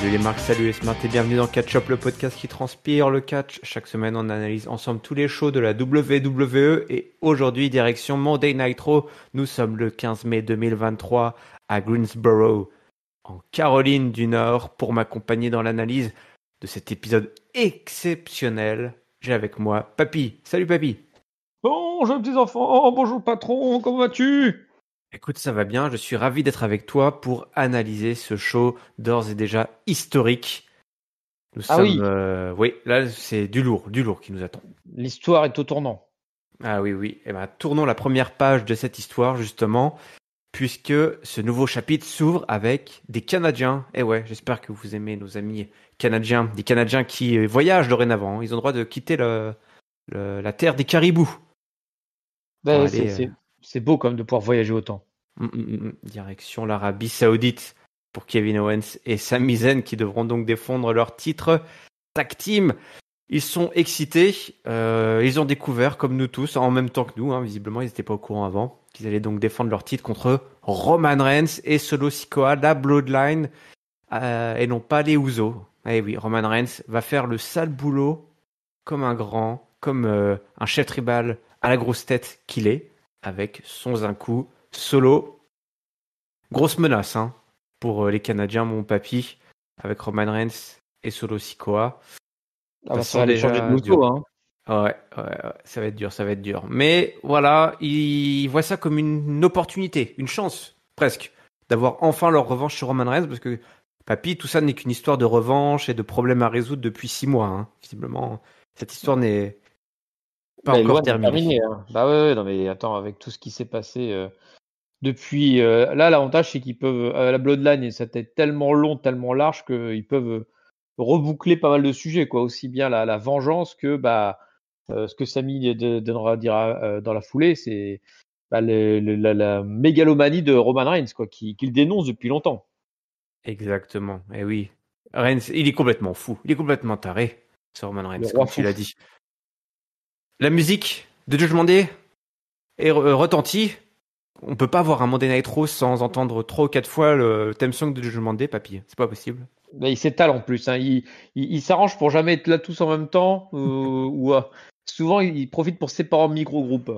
Salut les marques, salut les smart et bienvenue dans Catch Up, le podcast qui transpire le catch. Chaque semaine, on analyse ensemble tous les shows de la WWE et aujourd'hui, direction Monday Nitro, Nous sommes le 15 mai 2023 à Greensboro, en Caroline du Nord, pour m'accompagner dans l'analyse de cet épisode exceptionnel. J'ai avec moi Papy. Salut Papy. Bonjour petits enfants, oh, bonjour patron, comment vas-tu Écoute, ça va bien. Je suis ravi d'être avec toi pour analyser ce show d'ores et déjà historique. Nous ah oui. Euh, oui, là c'est du lourd, du lourd qui nous attend. L'histoire est au tournant. Ah oui, oui. Eh ben, tournons la première page de cette histoire justement, puisque ce nouveau chapitre s'ouvre avec des Canadiens. Eh ouais, j'espère que vous aimez nos amis canadiens, des Canadiens qui voyagent dorénavant. Ils ont le droit de quitter le, la terre des caribous. Ben, c'est euh, c'est beau quand même de pouvoir voyager autant. Mm, mm, mm, Direction l'Arabie Saoudite pour Kevin Owens et Sami Zayn qui devront donc défendre leur titre tag team. Ils sont excités, euh, ils ont découvert comme nous tous, en même temps que nous, hein, visiblement ils n'étaient pas au courant avant, qu'ils allaient donc défendre leur titre contre Roman Reigns et Solo Sikoa, la Bloodline, euh, et non pas les Ouzo. Eh oui, Roman Reigns va faire le sale boulot comme un grand, comme euh, un chef tribal à la grosse tête qu'il est avec sans un coup solo. Grosse menace hein, pour euh, les Canadiens, mon papy, avec Roman Reigns et Solo Sikoa. Ah bah, ça, va changer de moto, hein. Ouais, ça va être dur, ça va être dur. Mais voilà, ils voient ça comme une opportunité, une chance presque, d'avoir enfin leur revanche sur Roman Reigns, parce que papy, tout ça n'est qu'une histoire de revanche et de problèmes à résoudre depuis six mois. Hein. Visiblement, cette histoire n'est pas encore terminé hein. Bah ouais, non mais attends, avec tout ce qui s'est passé euh, depuis. Euh, là, l'avantage, c'est qu'ils peuvent. Euh, la Bloodline, ça peut tellement long, tellement large qu'ils peuvent reboucler pas mal de sujets, quoi. Aussi bien la, vengeance que bah, ce que Samy donnera dira dans la foulée, c'est bah, la, mégalomanie de Roman Reigns, quoi, qu'il dénonce depuis longtemps. Exactement, et eh oui. Reigns, il est complètement fou, il est complètement taré, ce Roman Reigns, comme tu l'as dit. La musique de Judgment Day est retentie. On peut pas voir un Monday Night Raw sans entendre trois ou quatre fois le theme song de Judgment Day, papy. C'est pas possible. Bah, il s'étale en plus. Hein. Il, s'arrange pour jamais être là tous en même temps. Euh, ou euh, souvent, il profite pour séparer en micro-groupes.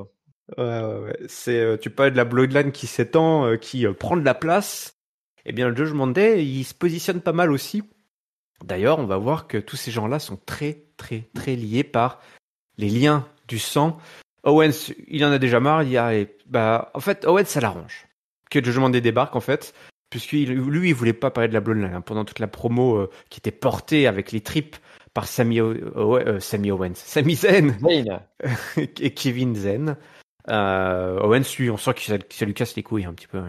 c'est euh, tu parles de la bloodline qui s'étend, qui prend de la place. Eh bien, le Judgment Day, il se positionne pas mal aussi. D'ailleurs, on va voir que tous ces gens-là sont très, très, très liés par les liens tu sens Owens, il en a déjà marre. Il y a, et, bah, en fait, Owens, ça l'arrange. Que le jugement des débarque, en fait, Puisque lui, il voulait pas parler de la Bloodline hein, pendant toute la promo euh, qui était portée avec les tripes par Sammy, euh, Owens, Sammy Zen et Kevin Zen. Euh, Owens, lui, on sent que ça, lui casse les couilles un petit peu.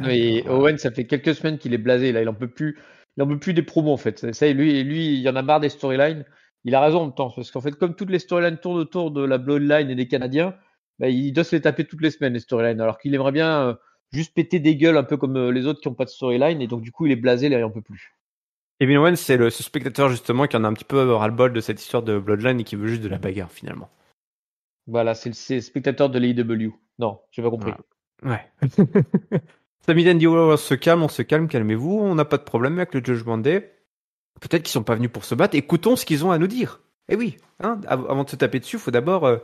La Owens, ça fait quelques semaines qu'il est blasé. Là, il en peut plus. Il en peut plus des promos en fait. Ça, lui, lui, il y en a marre des storylines il a raison en même temps, parce qu'en fait, comme toutes les storylines tournent autour de la Bloodline et des Canadiens, bah, il doit se les taper toutes les semaines, les storylines, alors qu'il aimerait bien euh, juste péter des gueules un peu comme euh, les autres qui n'ont pas de storyline, et donc du coup, il est blasé, il en peut plus. Kevin c'est le ce spectateur justement qui en a un petit peu euh, ras-le-bol de cette histoire de Bloodline et qui veut juste de la bagarre finalement. Voilà, c'est le spectateur de l'EW. Non, j'ai pas compris. Ouais. Sami dit on se calme, on se calme, calmez-vous, on n'a pas de problème avec le Judgment Day. Peut-être qu'ils sont pas venus pour se battre. Écoutons ce qu'ils ont à nous dire. Eh oui, hein, avant de se taper dessus, faut d'abord euh,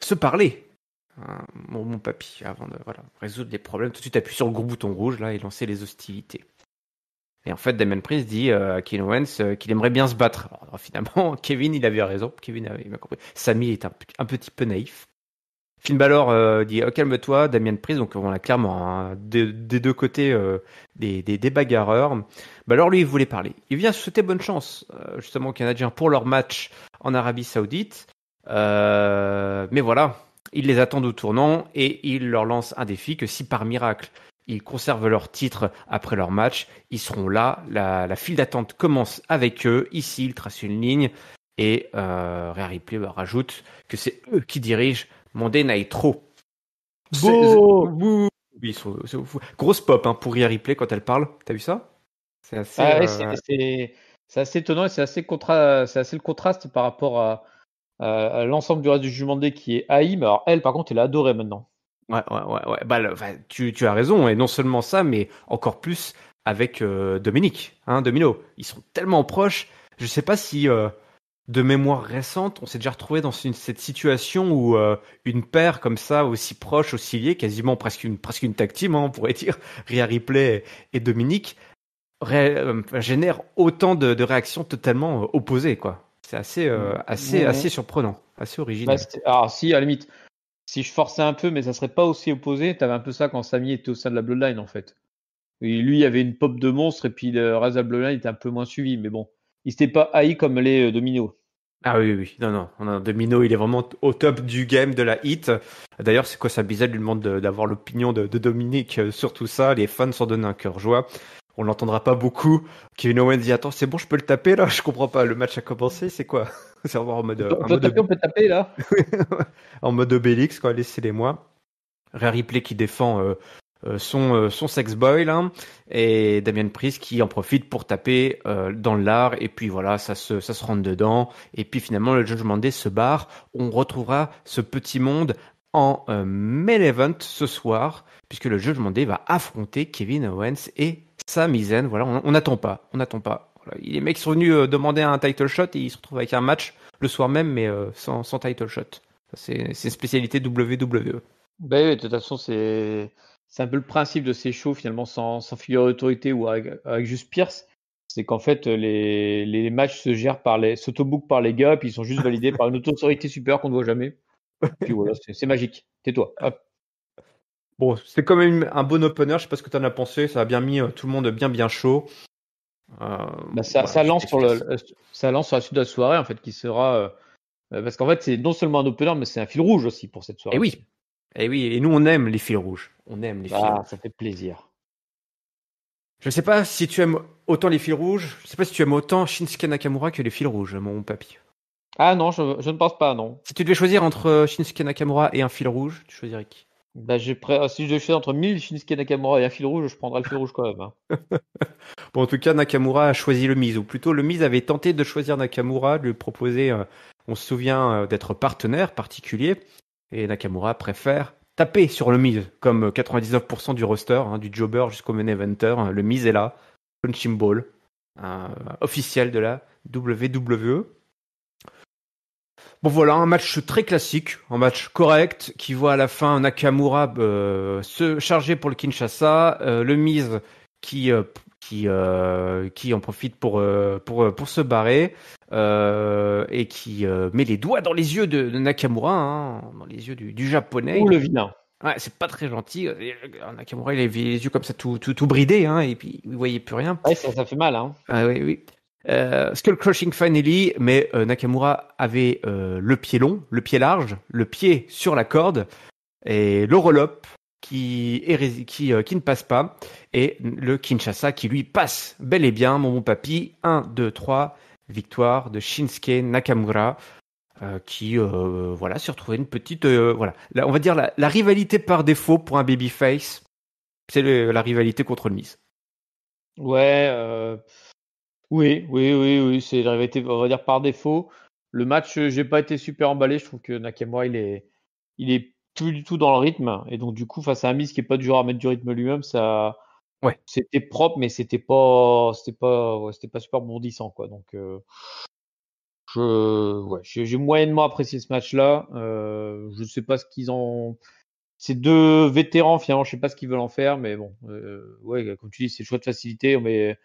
se parler. Hein, mon, papy, avant de voilà, résoudre les problèmes, tout de suite appuie sur le gros bouton rouge là et lancer les hostilités. Et en fait, Damon Prince dit euh, à Kevin Owens euh, qu'il aimerait bien se battre. finalement, Kevin, il avait raison. Kevin avait compris. Sammy est un petit peu naïf. Finn Balor euh, dit oh, calme-toi, Damien Prise. Donc on a clairement hein, des deux côtés euh, des, des, des, bagarreurs. Balor lui il voulait parler. Il vient souhaiter bonne chance euh, justement aux Canadiens pour leur match en Arabie Saoudite. mais voilà, ils les attendent au tournant et il leur lance un défi que si par miracle ils conservent leur titre après leur match, ils seront là. La, file d'attente commence avec eux. Ici, ils tracent une ligne. Et euh, Rare bah, rajoute que c'est eux qui dirigent mon dé trop. oui, grosse pop hein, pour y Ripley quand elle parle. T'as vu ça C'est assez, ah euh, assez étonnant et c'est assez, assez le contraste par rapport à, l'ensemble du reste du jugement D qui est haï. Mais alors elle, par contre, elle a adoré maintenant. Ouais, ouais, ouais. ouais. Bah, tu, tu, as raison. Et non seulement ça, mais encore plus avec euh, Dominique, hein, Domino. Ils sont tellement proches. Je sais pas si euh, de mémoire récente, on s'est déjà retrouvé dans cette situation où euh, une paire comme ça, aussi proche, aussi liée, quasiment presque une, presque une hein, on pourrait dire, Ria Ripley et, Dominique, euh, génère autant de, réactions totalement euh, opposées. quoi. C'est assez, mm. assez, assez surprenant, assez original. Bah, si, à la limite, si je forçais un peu, mais ça serait pas aussi opposé, t'avais un peu ça quand Samy était au sein de la Bloodline, en fait. Et lui, il avait une pop de monstre, et puis le reste de la Bloodline était un peu moins suivi, mais bon. Il s'était pas haï comme les euh, dominos. Ah oui, oui, non, non. domino, il est vraiment au top du game de la hit. D'ailleurs, c'est quoi ça bizarre lui demande d'avoir l'opinion de, Dominique euh, sur tout ça. Les fans s'en donnent un cœur joie. On l'entendra pas beaucoup. Kevin Owens dit Attends, c'est bon, je peux le taper là Je comprends pas. Le match a commencé, c'est quoi C'est en mode. On, euh, taper, on peut taper là En mode Obélix, quoi, laissez-les moi. Rare Replay qui défend euh, son, euh, son sex boy là, et Damien Price qui en profite pour taper euh, dans l'art et puis voilà ça se ça se rentre dedans et puis finalement le Judgment Day se barre on retrouvera ce petit monde en main event ce soir puisque le Judgment Day va affronter Kevin Owens et Sami Zayn voilà on n'attend pas on n'attend pas voilà. les mecs sont venus demander un title shot et ils se retrouvent avec un match le soir même mais sans, sans title shot c'est une spécialité WWE ben bah oui, de toute façon c'est c'est un peu le principe de ces shows finalement sans, sans figure d'autorité ou avec, juste Pierce. C'est qu'en fait, les, matchs se gèrent par les, par les gars, puis ils sont juste validés par une autorité super qu'on ne voit jamais. Puis voilà, c'est magique. Tais-toi. Bon, c'est quand même un bon opener. Je sais pas ce que tu en as pensé. Ça a bien mis euh, tout le monde bien, bien chaud. Euh, bah, euh, ça, lance sur la suite de la soirée, en fait, qui sera. parce qu'en fait, c'est non seulement un opener, mais c'est un fil rouge aussi pour cette soirée. Et eh oui, et eh oui, et nous on aime les fils rouges. On aime les fils ah, ça fait plaisir. Je ne sais pas si tu aimes autant les fils rouges. Je ne sais pas si tu aimes autant Shinsuke Nakamura que les fils rouges, mon papy. Ah non, je, ne pense pas, non. Si tu devais choisir entre euh, Shinsuke Nakamura et un fil rouge, tu choisirais qui bah, euh, Si je devais choisir entre 1000 Shinsuke Nakamura et un fil rouge, je prendrais le fil rouge quand même. Hein. bon, en tout cas, Nakamura a choisi le Mise. ou plutôt le Mise avait tenté de choisir Nakamura, de lui proposer, euh, on se souvient, d'être partenaire particulier. Et Nakamura préfère taper sur le Miz, comme 99% du roster, hein, du jobber jusqu'au main eventer. Hein, le Miz est là, punching ball, euh, officiel de la WWE. Bon voilà, un match très classique, un match correct qui voit à la fin Nakamura euh, se charger pour le Kinshasa, euh, le Miz qui qui euh, qui en profite pour euh, pour euh, pour se barrer et qui met les doigts dans les yeux de, Nakamura, hein, dans les yeux du, du japonais. Ou le vilain. c'est pas très gentil. Nakamura, il avait les yeux comme ça, tout tout, tout bridé, hein, et puis il voyait plus rien. ça, fait mal, hein. Ah oui, oui. Euh, Skull Crushing Finally, mais Nakamura avait le pied long, le pied large, le pied sur la corde et le qui, euh, qui, ne passe pas, et le Kinshasa qui lui passe bel et bien, mon bon papy, 1, 2, 3, victoire de Shinsuke Nakamura, euh, qui euh, voilà, s'est retrouvé une petite... voilà, on va dire la, rivalité par défaut pour un babyface, c'est la rivalité contre le Miss Ouais, oui, oui, oui, oui, c'est la rivalité, on va dire par défaut. Le match, j'ai pas été super emballé, je trouve que Nakamura, il est... Il est plus du tout dans le rythme. Et donc, du coup, face à un Miss qui est pas du genre à mettre du rythme lui-même, ça. Ouais. C'était propre, mais c'était pas, c'était pas, c'était pas super bondissant, quoi. Donc, euh, je, j'ai moyennement apprécié ce match-là. Euh, je sais pas ce qu'ils ont ces deux vétérans finalement, je sais pas ce qu'ils veulent en faire, mais bon, euh, ouais, comme tu dis, c'est le choix de facilité. Mais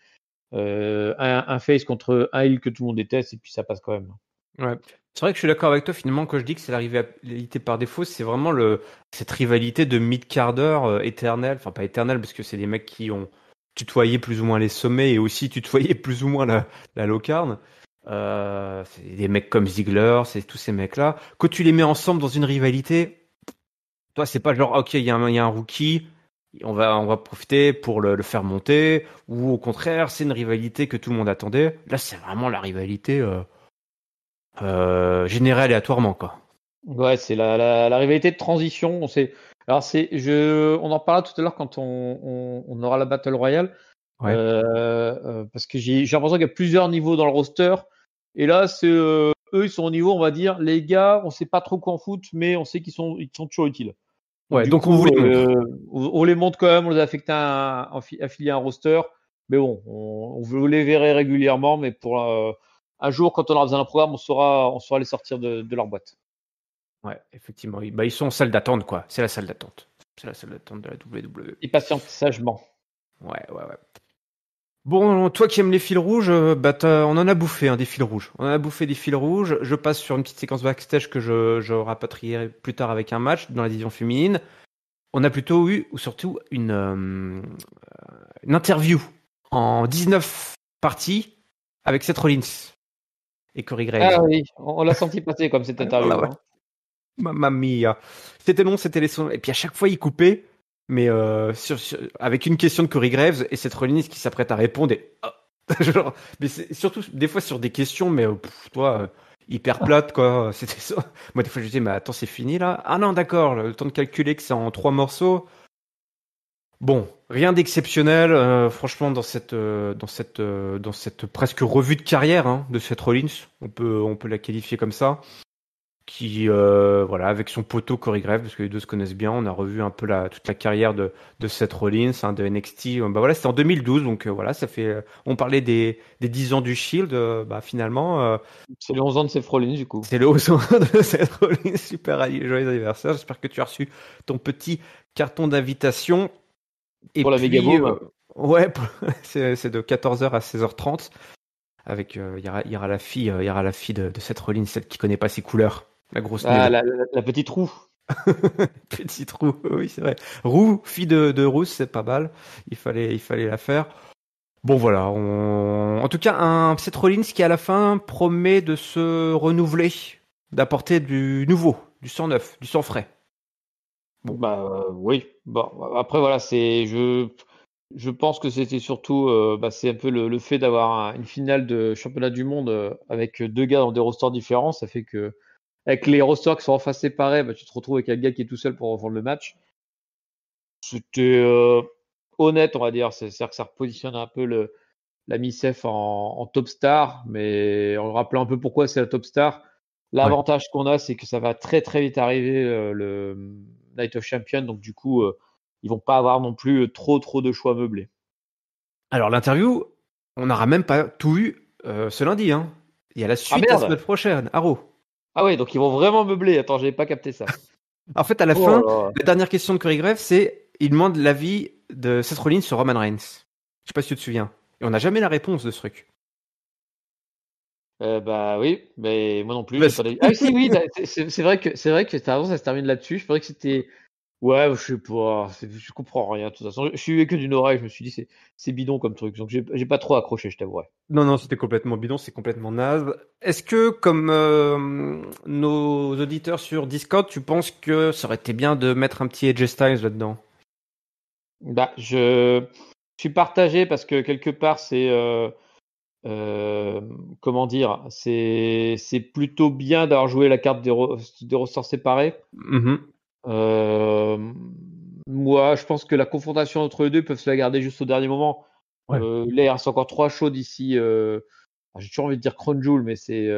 euh, un, face contre un heal que tout le monde déteste, et puis ça passe quand même. Ouais. C'est vrai que je suis d'accord avec toi finalement quand je dis que c'est la rivalité par défaut, c'est vraiment le cette rivalité de mid-quart d'heure euh, éternelle, enfin pas éternelle parce que c'est des mecs qui ont tutoyé plus ou moins les sommets et aussi tutoyé plus ou moins la, la locarne. Euh, c'est des mecs comme Ziggler, c'est tous ces mecs-là. Quand tu les mets ensemble dans une rivalité, toi c'est pas genre ok il y, a un rookie, on va on va profiter pour le, faire monter, ou au contraire c'est une rivalité que tout le monde attendait. Là c'est vraiment la rivalité. Euh, euh, aléatoirement, quoi. Ouais, c'est la, la, la, rivalité de transition. On sait. alors c'est, je, on en parlera tout à l'heure quand on, on, on, aura la battle royale, ouais. euh, euh parce que j'ai, j'ai l'impression qu'il y a plusieurs niveaux dans le roster. Et là, c'est, euh, eux, ils sont au niveau, on va dire, les gars, on sait pas trop quoi en foutre, mais on sait qu'ils sont, ils sont toujours utiles. Ouais, donc on, voulait. les euh, on, les monte quand même, on les affecte à, à, à un roster, mais bon, on, on les verrait régulièrement, mais pour un jour, quand on aura besoin d'un programme, on saura, on les sortir de, leur boîte. Ouais, effectivement. Bah, ils sont en salle d'attente, quoi. C'est la salle d'attente. C'est la salle d'attente de la WWE. Ils patientent sagement. Ouais, ouais, ouais. Bon, toi qui aimes les fils rouges, euh, bah on en a bouffé hein, des fils rouges. On en a bouffé des fils rouges. Je passe sur une petite séquence backstage que je, rapatrierai plus tard avec un match dans la division féminine. On a plutôt eu, ou surtout, une, euh, une interview en 19 parties avec Seth Rollins et Curry Graves. Ah oui, on, l'a senti passer comme cette interview. Mamma hein. mia. C'était long, c'était les sons. Et puis à chaque fois, il coupait, mais euh, avec une question de Curry Graves et cette reliniste qui s'apprête à répondre. Et, oh mais surtout des fois sur des questions, mais euh, toi, euh, hyper plate, quoi. C'était ça. Moi, des fois, je disais, mais attends, c'est fini là Ah non, d'accord, le temps de calculer que c'est en trois morceaux. Bon, Rien d'exceptionnel, euh, franchement, dans cette, euh, dans cette, euh, dans cette presque revue de carrière hein, de Seth Rollins, on peut, on peut la qualifier comme ça. Qui, voilà, avec son poteau Corey Graves, parce que les deux se connaissent bien, on a revu un peu la, toute la carrière de, de Seth Rollins, hein, de NXT. Bah voilà, c'était en 2012, donc voilà, ça fait. On parlait des, des 10 ans du Shield, bah finalement. c'est le 11 ans de Seth Rollins du coup. C'est le 11 ans de Seth Rollins. Super joyeux anniversaire. J'espère que tu as reçu ton petit carton d'invitation. Et pour la puis, euh, ouais, c'est de 14h à 16h30. Avec, euh, il y, y, aura la fille, euh, il y aura la fille de, cette Rollins, celle qui connaît pas ses couleurs. La grosse. Ah, la, petite roue. petite roue, oui, c'est vrai. Roue, fille de, de rousse, c'est pas mal. Il fallait, il fallait la faire. Bon voilà, en tout cas, un Seth Rollins qui à la fin promet de se renouveler, d'apporter du nouveau, du sang neuf, du sang frais. Bah euh, oui. Bon après voilà, c'est je je pense que c'était surtout euh, bah, c'est un peu le, fait d'avoir une finale de championnat du monde euh, avec deux gars dans des rosters différents, ça fait que avec les rosters qui sont en face séparés, bah, tu te retrouves avec un gars qui est tout seul pour revendre le match. C'était honnête, on va dire. C'est-à-dire que ça repositionne un peu le, la MICEF en, en, top star, mais en rappelant un peu pourquoi c'est la top star. L'avantage qu'on a, c'est que ça va très très vite arriver le, Night of Champions. Donc, du coup, euh, ils vont pas avoir non plus euh, trop, trop de choix meublés. Alors, l'interview, on n'aura même pas tout eu ce lundi. Hein. Il y a la ah, suite la semaine prochaine, Haro. Ah ouais donc ils vont vraiment meubler. Attends, j'avais pas capté ça. en fait, à la oh fin, la dernière question de Curry Greff, c'est il demande l'avis de Seth Rollins sur Roman Reigns. Je sais pas si tu te souviens. Et on n'a jamais la réponse de ce truc. Euh, bah oui, mais moi non plus. Bah, ah si, oui, bah, c'est, vrai que c'est vrai que t'as raison, ça se termine là-dessus. Je pensais que c'était. Ouais, je sais pas, hein, je comprends rien de toute façon. Je suis que d'une oreille, je me suis dit c'est, c'est bidon comme truc, donc j'ai... j'ai pas trop accroché, je t'avouerai. Non, non, c'était complètement bidon, c'est complètement naze. Est-ce que, comme euh, nos auditeurs sur Discord, tu penses que ça aurait été bien de mettre un petit Edge Styles là-dedans Bah, je... je suis partagé parce que quelque part c'est euh, euh, comment dire, c'est plutôt bien d'avoir joué la carte des, ressorts séparés. Mm-hmm. Euh, moi, je pense que la confrontation entre les deux peuvent se la garder juste au dernier moment. l'air euh, c'est encore trois chaudes ici. Ah, j'ai toujours envie de dire Crown mais c'est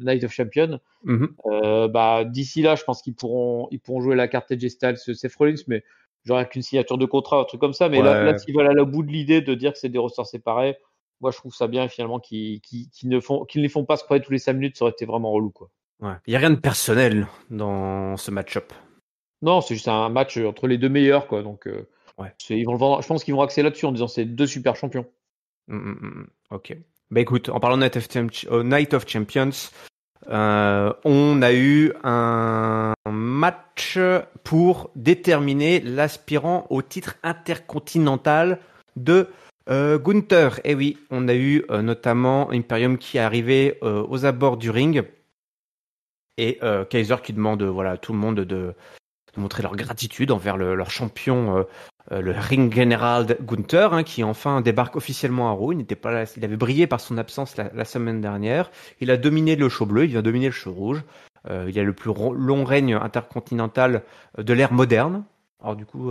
Night of Champion. Mm-hmm. bah, D'ici là, je pense qu'ils pourront, ils pourront jouer la carte de Styles, Seth mais j'aurais qu'une signature de contrat, un truc comme ça. Mais là, là s'ils veulent aller au bout de l'idée de dire que c'est des ressorts séparés, moi, je trouve ça bien finalement qu'ils ne font, qu'ils ne les font pas se croiser tous les 5 minutes, ça aurait été vraiment relou, quoi. Ouais. Il n'y a rien de personnel dans ce match-up. Non, c'est juste un match entre les deux meilleurs, quoi. Donc, euh, ouais. ils vont le je pense qu'ils vont axer là-dessus en disant c'est deux super champions. Mm, mm, mm, ok. Bah écoute, en parlant de Night of, euh, Champions, euh, on a eu un match pour déterminer l'aspirant au titre intercontinental de euh, Gunther, eh oui, on a eu euh, notamment Imperium qui est arrivé euh, aux abords du ring et Kaiser qui demande voilà à tout le monde de, de, montrer leur gratitude envers leur champion, le ring general Gunther, hein, qui enfin débarque officiellement à Rouen. Il il avait brillé par son absence la, semaine dernière. Il a dominé le show bleu, il vient dominer le show rouge. il a le plus long règne intercontinental de l'ère moderne. Alors du coup,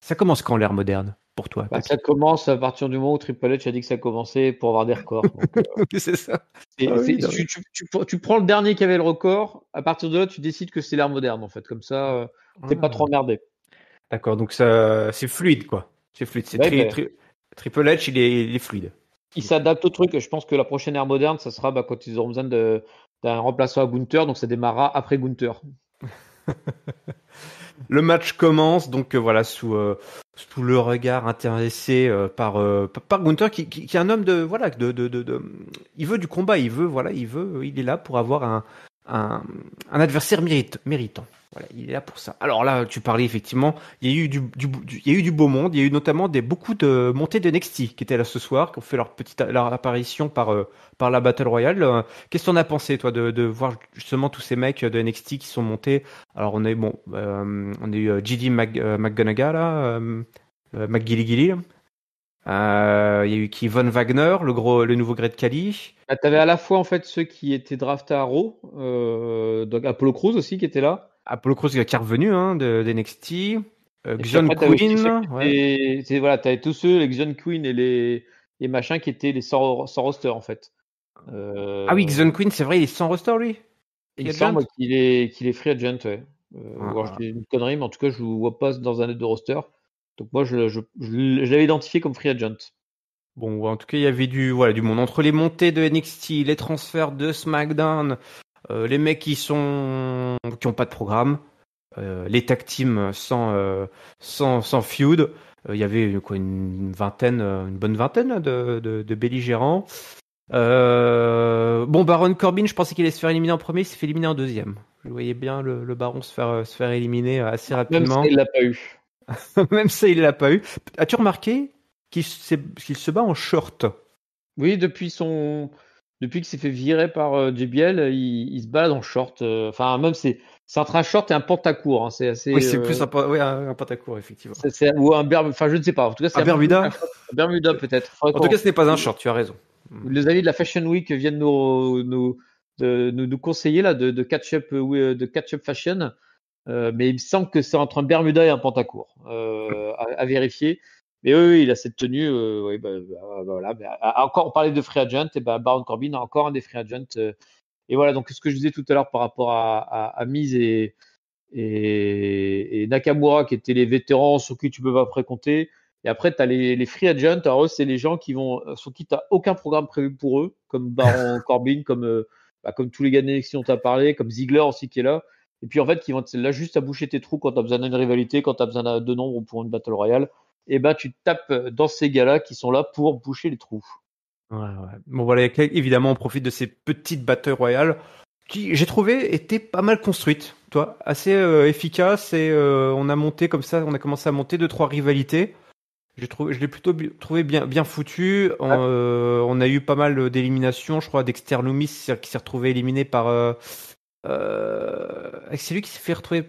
ça commence quand l'ère moderne toi bah, Ça commence à partir du moment où Triple H a dit que ça commençait pour avoir des records. Euh, c'est ça. Ah tu, prends le dernier qui avait le record, à partir de là, tu décides que c'est l'ère moderne, en fait. Comme ça, euh, t'es pas ah. trop emmerdé. D'accord, donc ça, c'est fluide, quoi. C'est fluide. Triple H, il est, fluide. Il s'adapte au truc. Je pense que la prochaine ère moderne, ça sera bah, quand ils auront besoin d'un remplaçant à Gunther, donc ça démarrera après Gunther. le match commence donc euh, voilà sous tout le regard intéressé euh, euh, par par Gunther qui, qui, qui, est un homme de voilà de, de, de, de il veut du combat il veut voilà il veut il est là pour avoir un un, adversaire mérite, méritant. Voilà, il est là pour ça. Alors là, tu parlais effectivement, il y a eu du, il y a eu du beau monde, il y a eu notamment des beaucoup de montées de NXT qui étaient là ce soir, qui ont fait leur petite leur apparition par euh, par la Battle Royale. Euh, qu'est-ce qu'on a pensé toi de, voir justement tous ces mecs de NXT qui sont montés Alors on a eu bon, euh, on a eu JD McGonagall là, euh, euh, il y a eu qui Von Wagner, le gros, le nouveau Greg Cali. Bah, t'avais tu avais à la fois en fait ceux qui étaient draftés à Raw, euh, donc Apollo Cruz aussi qui était là. Apollo Cruz qui est revenu hein, de, d'NXT. Euh, John Et voilà, tu tous ceux, les John Queen et les, les machins qui étaient les sans, roster en fait. Euh, ah oui, John Queen c'est vrai, il est sans roster lui. Il, semble qu'il est, free agent, ouais. Ah. une connerie, mais en tout cas, je ne vois pas dans un de roster. Donc moi, je, l'avais identifié comme free agent. Bon, en tout cas, il y avait du monde entre les montées de NXT, les transferts de SmackDown, euh, les mecs qui sont qui ont pas de programme, euh, les tag teams sans euh, sans feud. Il y avait quoi une vingtaine, une bonne vingtaine de belligérants. bon, Baron Corbin, je pensais qu'il allait se faire éliminer en premier, il s'est fait éliminer en deuxième. Je voyais bien le, Baron se faire éliminer assez rapidement. Même il l'a pas eu. Même s'il ne l'a pas eu. As-tu remarqué qu'il se bat en short Oui, depuis son. Depuis qu'il s'est fait virer par euh, JBL, il, se balade en short. Euh, enfin, même c'est entre un short et un pantacourt. Hein, c'est assez. Oui, c'est euh, plus un, oui, un, pantacourt effectivement. ou un bermuda. Enfin, je ne sais pas. En tout cas, c'est un, Bermuda. Un Bermuda peut-être. En tout cas, ce n'est pas un short. Tu as raison. Les amis de la Fashion Week viennent nous, nous conseiller là de, de catch up de catch up fashion euh, mais il me semble que c'est entre un Bermuda et un Pantacourt euh, à, vérifier. Mais oui, oui, il a cette tenue. Euh, bah, bah, bah, voilà. Ah, ah, encore, on parlait de free agent, et bah, Baron Corbin a encore un des free agents. Euh, et voilà, donc ce que je disais tout à l'heure par rapport à, Mise et, et, et, Nakamura, qui étaient les vétérans sur qui tu peux pas compter Et après, tu as les, les, free agents. Alors eux, c'est les gens qui vont, euh, sur qui tu n'as aucun programme prévu pour eux, comme Baron Corbin, comme, comme tous les gars d'élection dont tu as parlé, comme Ziegler aussi qui est là. Et puis en fait, qui vont là juste à boucher tes trous quand tu as besoin d'une rivalité, quand tu as besoin de nombre pour une battle royale. Et eh ben tu tapes euh, dans ces gars-là qui sont là pour boucher les trous. Ouais, ouais. Bon voilà, évidemment, on profite de ces petites battle royales qui, j'ai trouvé, étaient pas mal construites. Toi, assez euh, efficaces efficace et euh, on a monté comme ça, on a commencé à monter deux trois rivalités. J'ai trouvé, je l'ai plutôt trouvé bien bien foutu. Ah. On, a eu pas mal d'éliminations, je crois, d'Exterlumis qui s'est retrouvé éliminé par euh, c'est lui qui s'est fait retrouver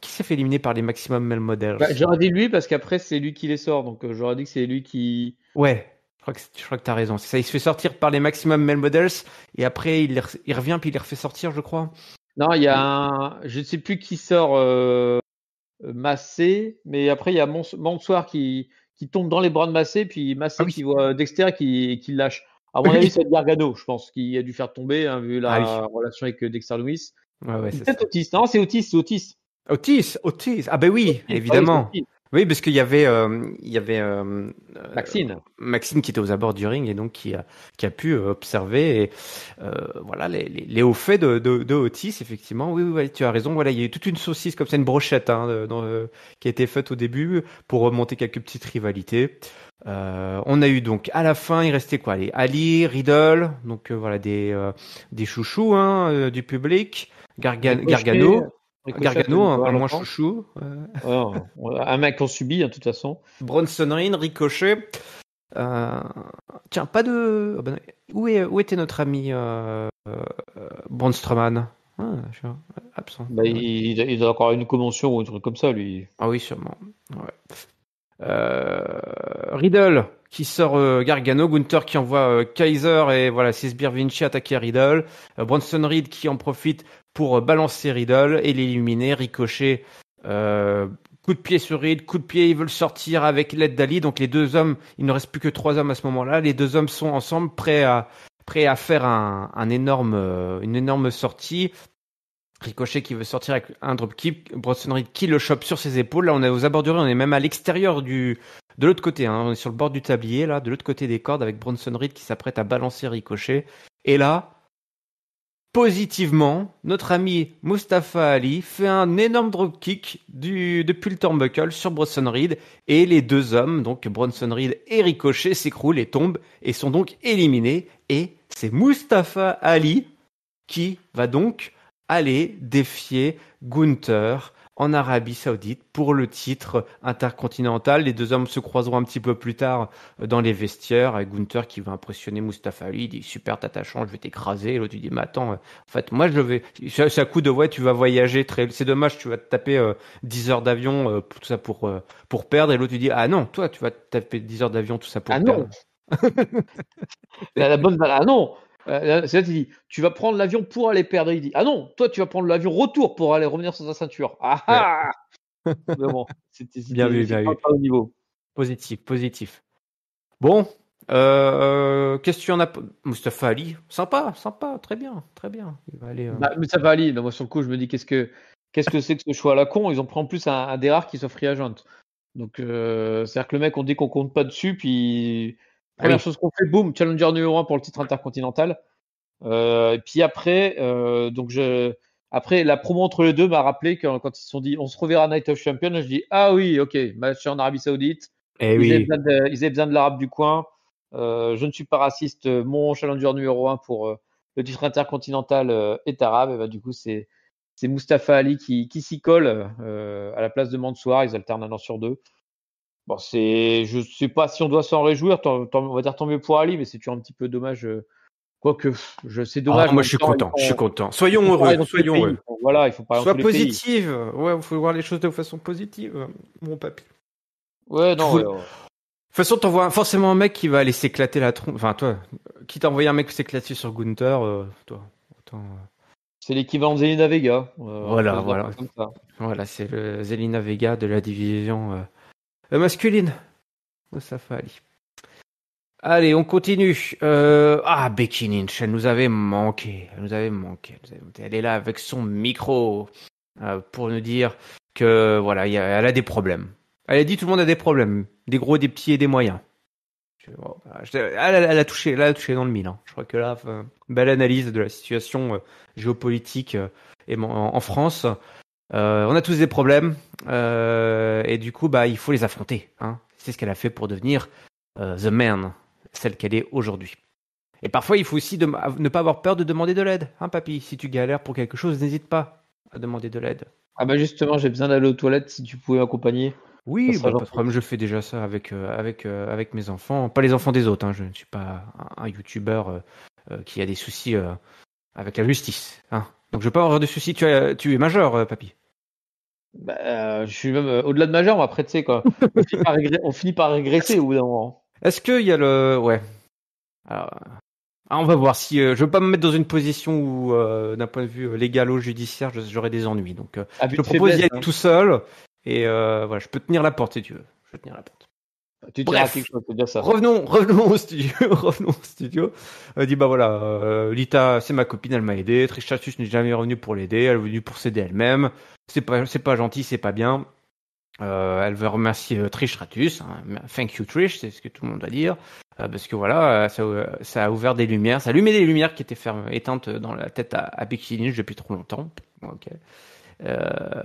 qui, s'est fait éliminer par les maximum Mel models bah, j'aurais dit lui parce qu'après c'est lui qui les sort donc euh, j'aurais dit que c'est lui qui. Ouais, je crois que je crois t'as raison. C'est ça, il se fait sortir par les maximum male models et après il, revient puis il les refait sortir je crois. Non il y a un je ne sais plus qui sort euh, Massé mais après il y a Mansoir qui tombe dans les bras de Massé puis Massé ah qui voit Dexter qui qui lâche. À mon avis, c'est Gargano, je pense, qui a dû faire tomber, hein, vu la ah relation avec euh, Dexter Lewis. Ouais, ouais, c'est peut-être Otis. Non, c'est Otis, c'est Otis. Otis, Otis. Ah ben oui, évidemment. Oui, parce qu'il y avait, euh, il y avait euh, euh, Maxine. Maxine qui était aux abords du ring et donc qui a, qui pu observer voilà les, les, hauts faits de, de, Otis effectivement. Oui, oui, tu as raison. Voilà, il y a eu toute une saucisse comme ça, une brochette hein, dans, qui a été faite au début pour remonter quelques petites rivalités. on a eu donc à la fin, il restait quoi Les Ali, Riddle, donc voilà des des chouchous hein, du public, Gargano. Gargano, un, moins hein, chouchou. un mec qu'on subit, hein, de toute façon. Bronsonin, Ricochet. Euh, tiens, pas de. Ah, ben, où, est, où était notre ami euh... euh Bronstroman ah, Absent. Bah, il, il, a encore une convention ou un truc comme ça, lui. Ah oui, sûrement. Euh, Riddle qui sort euh, Gargano, Gunther qui envoie euh, Kaiser et voilà, Sisbir Vinci attaquer Riddle, euh, Bronson Reed qui en profite pour balancer Riddle et l'éliminer, ricocher, coup de pied sur Reed, coup de pied, ils veulent sortir avec l'aide d'Ali, donc les deux hommes, il ne reste plus que trois hommes à ce moment-là, les deux hommes sont ensemble prêts à, prêts à faire un, un énorme, une énorme sortie, Ricochet qui veut sortir avec un dropkick, Bronson Reed qui le chope sur ses épaules. Là, on est aux abordures, on est même à l'extérieur du, de l'autre côté, hein, on est sur le bord du tablier, là, de l'autre côté des cordes, avec Bronson Reed qui s'apprête à balancer Ricochet. Et là, positivement, notre ami Mustafa Ali fait un énorme dropkick du, depuis le turnbuckle sur Bronson Reed et les deux hommes, donc Bronson Reed et Ricochet, s'écroulent et tombent et sont donc éliminés. Et c'est Mustafa Ali qui va donc aller défier Gunther en Arabie Saoudite pour le titre intercontinental. Les deux hommes se croiseront un petit peu plus tard euh, dans les vestiaires. avec Gunther qui va impressionner Mustafa Ali, il dit super attachant, je vais t'écraser. l'autre lui dit mais attends, euh, en fait moi je vais, ça, coup de ouais tu vas voyager très, c'est dommage tu vas te taper 10 euh, heures d'avion pour tout ça pour pour perdre. Et l'autre lui dit ah non toi tu vas te taper 10 heures d'avion tout ça pour ah Non. la, bonne ah non euh, c'est dit Tu vas prendre l'avion pour aller perdre. Il dit Ah non, toi, tu vas prendre l'avion retour pour aller revenir sans sa ceinture. Ah ah, ah. c'était bien vu, bien vu. Positif, positif. Bon, euh, qu'est-ce tu en as Mustafa Ali, sympa, sympa, très bien, très bien. Il euh, bah, Ali, bah, moi sur le coup, je me dis qu'est-ce que qu'est-ce que c'est que ce choix à la con Ils ont pris en plus un, des rares qui s'offre à Jante. Donc c'est-à-dire que le mec, on dit qu'on compte pas dessus, puis Première chose qu'on fait, boum, challenger numéro 1 pour le titre intercontinental. Euh, et puis après, euh, donc je, après, la promo entre les deux m'a rappelé que quand ils se sont dit on se reverra à Night of Champions, je dis ah oui, ok, match en Arabie Saoudite. Et eh ils, oui. besoin de, l'arabe du coin. Euh, je ne suis pas raciste. Mon challenger numéro un pour le titre intercontinental est arabe. Et bah, du coup, c'est, c'est Mustafa Ali qui, qui s'y colle à la place de Mansoir, Ils alternent un an sur deux. Bon, c'est, je sais pas si on doit s'en réjouir. on va dire tant mieux pour Ali, mais c'est toujours un petit peu dommage. Euh, quoique, je, c'est ah, dommage. moi, je suis content. je suis content. Soyons heureux. Soyons heureux. voilà, il faut Sois positive. Ouais, il faut voir les choses de façon positive, mon papy. Ouais, non. De toute façon, t'envoies forcément un mec qui va aller s'éclater la trompe. Enfin, toi, qui t'a un mec s'éclater sur Gunther, euh, toi, autant. Euh. C'est l'équivalent de Zelina Vega. voilà, voilà. Voilà, c'est le Zelina Vega de la division. Euh, masculine. Mustafa oh, Ali. Allez, on continue. Euh, ah, Becky Lynch, elle nous avait manqué. Elle nous avait manqué. Elle est là avec son micro euh, pour nous dire que voilà, a, elle a des problèmes. Elle a dit tout le monde a des problèmes, des gros, des petits et des moyens. Oh, bah, elle, a touché, elle a touché dans le mille. Hein. Je crois que là, belle analyse de la situation géopolitique en, France. Euh, on a tous des problèmes euh, et du coup, bah, il faut les affronter. Hein. C'est ce qu'elle a fait pour devenir euh, The Man, celle qu'elle est aujourd'hui. Et parfois, il faut aussi ne pas avoir peur de demander de l'aide. Hein, papy, si tu galères pour quelque chose, n'hésite pas à demander de l'aide. Ah bah justement, j'ai besoin d'aller aux toilettes si tu pouvais m'accompagner. Oui, bah, pas je fais déjà ça avec, avec, avec mes enfants. Pas les enfants des autres, hein. je ne suis pas un, YouTuber youtubeur qui a des soucis avec la justice. Hein. Donc je veux pas avoir de soucis. Tu, tu es majeur, euh, papy. Bah, euh, je suis même euh, au-delà de majeur, après, tu sais quoi. On finit, par régresser au bout d'un moment. Est-ce qu'il y a le. Ouais. Alors. Ah, on va voir si euh, je veux pas me mettre dans une position où, d'un point de vue légal ou judiciaire, j'aurais des ennuis. Donc, ah, je propose d'y être hein. tout seul et voilà, je peux tenir la porte si tu veux. Je peux tenir la porte. Revenons, revenons au studio. revenons au studio. Elle dit bah voilà, euh, Lita, c'est ma copine, elle m'a aidé. Ratus n'est jamais revenue pour l'aider, elle est venue pour s'aider elle-même. C'est pas, c'est pas gentil, c'est pas bien. Euh, elle veut remercier euh, Trish Ratus. Hein. Thank you Trish, c'est ce que tout le monde doit dire. parce que voilà, ça, ça, a ouvert des lumières, ça allumait des lumières qui étaient fermes, éteintes dans la tête à, à Becky Lynch depuis trop longtemps. Okay. Euh,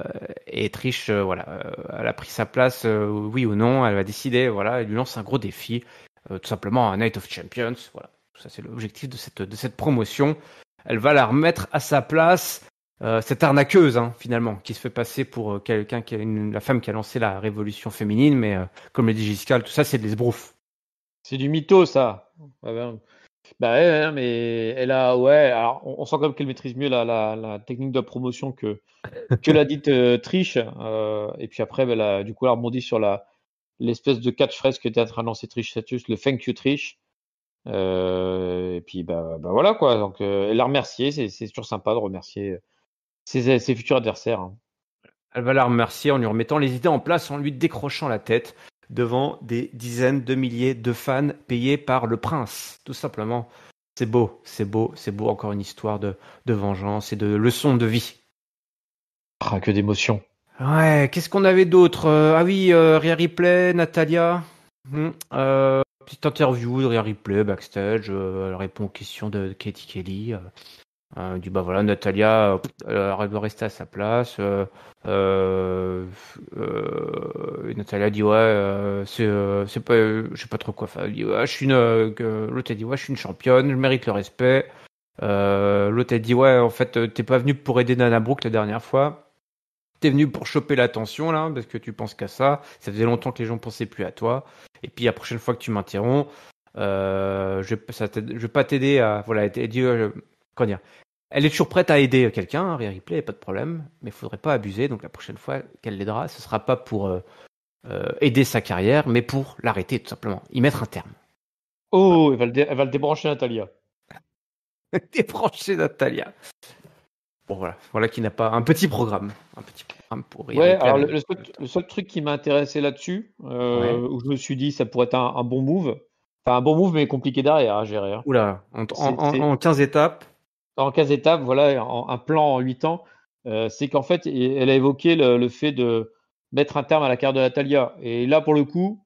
et Trish, euh, voilà, euh, elle a pris sa place, oui ou non, elle va décider, voilà, elle lui lance un gros défi, tout simplement un Night of Champions, voilà. Ça, c'est l'objectif de cette, de cette promotion. Elle va la remettre à sa place, cette arnaqueuse hein, finalement qui se fait passer pour quelqu'un qui la femme qui a lancé la révolution féminine mais comme le dit tout ça c'est de l'esbrouf c'est du mytho ça ah ben, bah mais elle a, ouais, alors on, sent quand même qu'elle maîtrise mieux la, technique de promotion que, que la dite euh, triche. Euh, et puis après, elle bah, a du coup, elle sur la, l'espèce de catchphrase que était en train de lancer Status, le thank you triche euh, ». et puis, bah, bah, voilà quoi. Donc, elle a remercié, c'est, toujours sympa de remercier ses, futurs adversaires. Hein. Elle va la remercier en lui remettant les idées en place, en lui décrochant la tête devant des dizaines de milliers de fans payés par le prince, tout simplement. C'est beau, c'est beau, c'est beau, encore une histoire de, de vengeance et de leçon de vie. Rien ah, que d'émotion. Ouais, qu'est-ce qu'on avait d'autre euh, Ah oui, euh, Ria Natalia. Hmm, euh, petite interview de Ria Ripley backstage. elle répond aux questions de Katie Kelly il euh, dit bah voilà, Natalia, arrête euh, elle doit rester à sa place. Euh, euh Natalia dit ouais, c'est pas, je sais pas trop quoi faire. dit ouais, je suis une, l'autre a dit ouais, je suis une championne, je mérite le respect. l'autre a dit ouais, en fait, t'es pas venu pour aider Nana Brooke la dernière fois. T'es venu pour choper l'attention là, parce que tu penses qu'à ça. Ça faisait longtemps que les gens pensaient plus à toi. Et puis la prochaine fois que tu m'interromps, je, je vais pas t'aider à voilà. Elle dit, dire elle est toujours prête à aider quelqu'un, hein, Ripley, pas de problème, mais il faudrait pas abuser. Donc la prochaine fois qu'elle l'aidera, ce ne sera pas pour euh, euh, aider sa carrière, mais pour l'arrêter tout simplement, y mettre un terme. Oh, elle va le, elle va débrancher, Natalia. débrancher Natalia. Bon voilà, voilà qui n'a pas un petit programme, un petit programme pour. Ouais, alors le, seul, truc qui m'a intéressé là-dessus, euh, où je me suis dit ça pourrait être un, bon move. Enfin, un bon move, mais compliqué derrière à gérer. Hein. Oula, en, en, en, 15 étapes, en 15 étapes, voilà, un plan en 8 ans, euh, c'est qu'en fait, elle a évoqué le, fait de mettre un terme à la carrière de Natalia. Et là, pour le coup,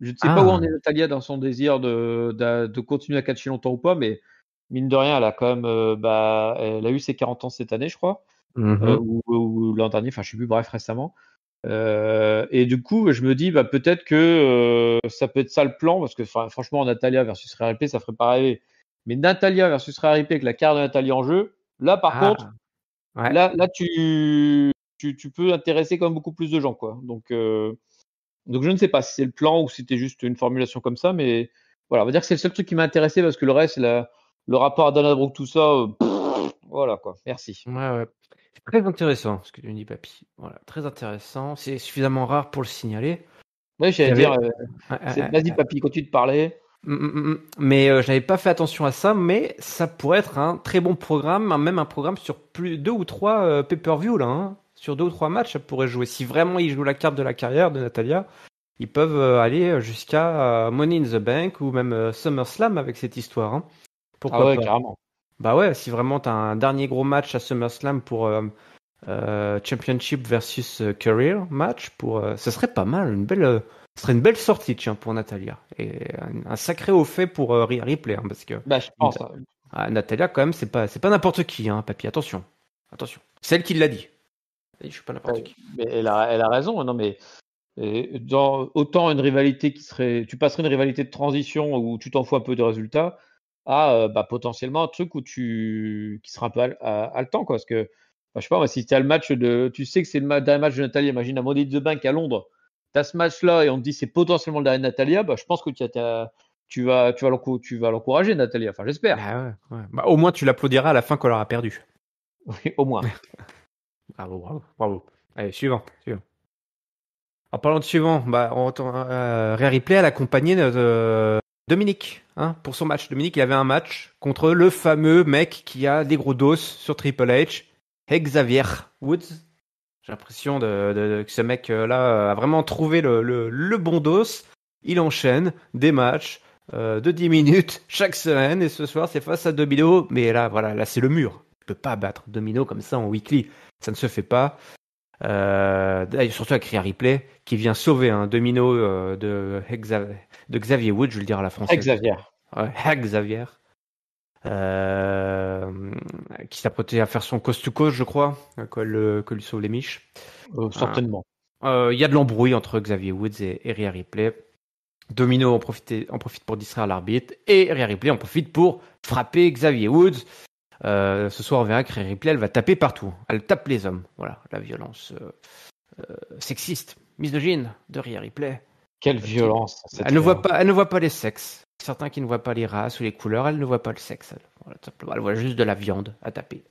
je ne sais pas où ah. en est Natalia dans son désir de, de, continuer à catcher longtemps ou pas, mais mine de rien, elle a quand même, euh, bah, elle a eu ses 40 ans cette année, je crois, mhm. euh, ou, l'an dernier, enfin, je sais plus, bref, récemment. et du coup, je me dis, bah, peut-être que ça peut être ça le plan, parce que franchement, Natalia versus RLP, ça ferait pas rêver. Mais Natalia versus Raripé avec la carte de Natalia en jeu, là par ah. contre, là, là tu, tu, peux intéresser quand même beaucoup plus de gens. Quoi. Donc, euh, donc je ne sais pas si c'est le plan ou si c'était juste une formulation comme ça, mais voilà, on va dire que c'est le seul truc qui m'a intéressé parce que le reste, le rapport à Brooke, tout ça, euh, voilà quoi. Merci. Ouais, C'est très intéressant ce que tu me dis, papy. Voilà, très intéressant. C'est suffisamment rare pour le signaler. Oui, j'allais dire. Euh, vas-y, papy, continue de parler. Mm, mm, mm. Mais euh, je n'avais pas fait attention à ça, mais ça pourrait être un très bon programme, même un programme sur plus deux ou trois euh, pay-per-view hein. sur deux ou trois matchs, ça pourrait jouer. Si vraiment ils jouent la carte de la carrière de Natalia, ils peuvent euh, aller jusqu'à Money in the Bank ou même SummerSlam avec cette histoire. Hein. Pourquoi ah ouais, carrément. Bah ouais, si vraiment t'as un dernier gros match à SummerSlam pour Championship versus Career match, pour, ce serait pas mal, une belle ce serait une belle sortie tiens, pour Natalia. Et un, sacré au fait pour euh, Ripley. Hein, parce que bah, je pense. Hein. Ah, Natalia, quand même, c'est pas, pas n'importe qui, hein, papy. Attention. Attention. Celle qui l'a dit. Je suis pas n'importe qui. elle a, raison. Hein, non, mais euh, dans, autant une rivalité qui serait. Tu passerais une rivalité de transition où tu t'en fous un peu de résultats à euh, bah, potentiellement un truc où tu, qui sera un peu euh, haletant. Quoi, parce que, bah, je sais pas, si tu as le match de. Tu sais que c'est le dernier match de Natalia, imagine à Monday the Bank à Londres, ce match-là et on te dit c'est potentiellement le dernier Natalia, bah, je pense que tu tu vas, tu vas, l'encourager, Natalia, Enfin, j'espère. Bah bah, au moins, tu l'applaudiras à la fin qu'on aura perdu. Oui, au moins. bravo, bravo, bravo. Allez, suivant, suivant. En parlant de suivant, bah, on entend euh, Ray Ripley à l'accompagner euh, de Dominique hein, pour son match. Dominique, il avait un match contre le fameux mec qui a des gros dos sur Triple H, Xavier Woods, j'ai l'impression de, que ce mec-là euh, a vraiment trouvé le, le, bon dos. Il enchaîne des matchs euh, de 10 minutes chaque semaine et ce soir c'est face à Domino. Mais là, voilà, là c'est le mur. ne peut pas battre Domino comme ça en weekly. Ça ne se fait pas. Euh, surtout à Ria Ripley qui vient sauver un hein, Domino euh, de, Xavier Wood, je vais le dire à la française. Xavier. Ouais, Xavier. Euh, qui s'apprêtait à faire son cause to cause je crois, que, le, lui sauve les miches. Euh, certainement. Euh, il y a de l'embrouille entre Xavier Woods et, Ria Ripley. Domino en, profite, en profite pour distraire l'arbitre et Ria Ripley en profite pour frapper Xavier Woods. ce soir, on verra que Ria Ripley, elle va taper partout. Elle tape les hommes. Voilà, la violence sexiste, misogyne de Ria Ripley. Quelle bah, violence Elle ne, voit pas, elle ne voit pas les sexes. Certains qui ne voient pas les races ou les couleurs, elle ne voit pas le sexe. Elle, voit juste de la viande à taper.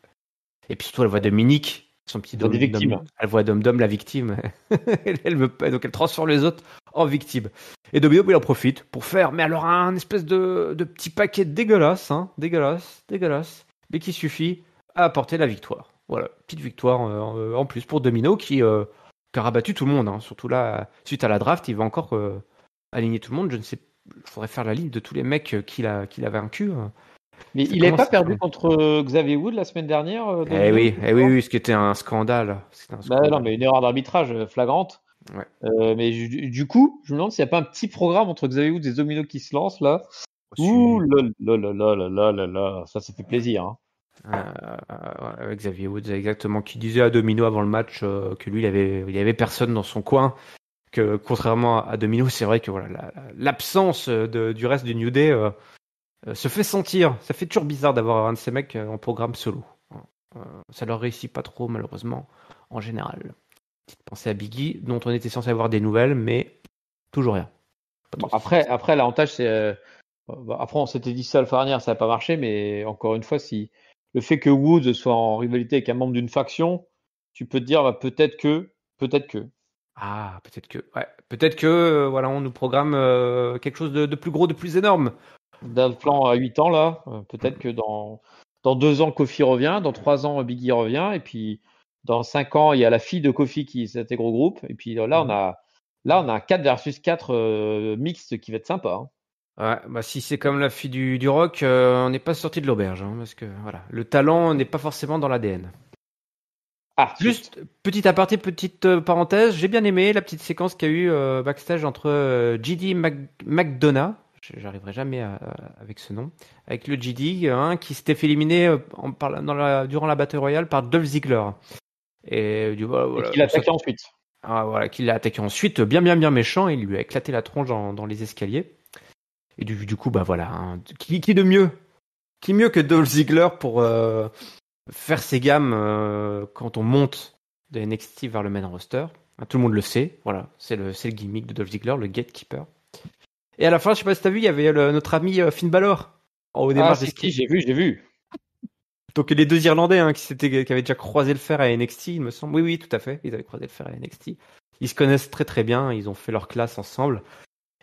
Et puis surtout, elle voit Dominique, son petit dom, dom. Elle voit Dom Dom la victime. elle veut donc elle transforme les autres en victimes. Et Domino, il en profite pour faire, mais alors un espèce de, petit paquet dégueulasse, hein, dégueulasse, dégueulasse, mais qui suffit à apporter la victoire. Voilà, petite victoire euh, euh, en, plus pour Domino qui, euh, a rabattu tout le monde. Hein. Surtout là, suite à la draft, il va encore euh, aligner tout le monde. Je ne sais, il faudrait faire la liste de tous les mecs euh, qu'il a, qu'il a vaincu. Hein. Mais il n'est pas perdu contre euh, Xavier Wood la semaine dernière. eh oui, eh oui, ce qui était un scandale. Un bah, scandale. non, mais une erreur d'arbitrage flagrante. mais du coup, je me demande s'il n'y a pas un petit programme entre Xavier Wood et Domino qui se lance là. Ouh là là là là là là ça, ça fait plaisir. Hein. Euh, Xavier Woods, exactement, qui disait à Domino avant le match euh, que lui, il avait, il avait personne dans son coin. Que contrairement à Domino, c'est vrai que voilà, l'absence du reste du New Day euh, euh, se fait sentir. Ça fait toujours bizarre d'avoir un de ces mecs en programme solo. ça leur réussit pas trop, malheureusement, en général. pensez à Biggie, dont on était censé avoir des nouvelles, mais toujours rien. après, après l'avantage, c'est. Bah, après, on s'était dit ça le Farnier, ça n'a pas marché, mais encore une fois, si, le fait que Woods soit en rivalité avec un membre d'une faction, tu peux te dire bah, peut-être que, peut-être que. Ah, peut-être que, ouais. peut-être que, euh, voilà, on nous programme euh, quelque chose de, plus gros, de plus énorme. D'un plan à 8 ans là, euh, peut-être que dans dans deux ans Kofi revient, dans trois ans Biggie revient, et puis dans cinq ans il y a la fille de Kofi qui s'intègre au groupe, et puis là on mm. a là on a 4 versus 4 mixte qui va être sympa. Hein. Ouais, bah si c'est comme la fille du, du rock, euh, on n'est pas sorti de l'auberge, hein, parce que voilà, le talent n'est pas forcément dans l'ADN. Ah, juste petite aparté, petite euh, parenthèse, j'ai bien aimé la petite séquence qu'il y a eu euh, backstage entre GD JD Mac McDonough, j'arriverai jamais avec ce nom, avec le GD hein, qui s'était fait éliminer durant la Battle Royale par Dolph Ziggler. Et, du voilà, qu'il l'a attaqué ensuite. Ah, voilà, qu'il l'a attaqué ensuite, bien bien bien méchant, il lui a éclaté la tronche dans les escaliers. Et du, du coup, bah voilà, hein. qui, de mieux Qui mieux que Dolph Ziggler pour euh, faire ses gammes euh, quand on monte de NXT vers le main roster bah, Tout le monde le sait, voilà, c'est le, gimmick de Dolph Ziggler, le gatekeeper. Et à la fin, je sais pas si t'as vu, il y avait euh, notre ami Finn Balor au démarrage ah, qui J'ai vu, j'ai vu. Donc les deux Irlandais hein, qui avaient déjà croisé le fer à NXT, il me semble. Oui, oui, tout à fait. Ils avaient croisé le fer à NXT. Ils se connaissent très très bien. Ils ont fait leur classe ensemble.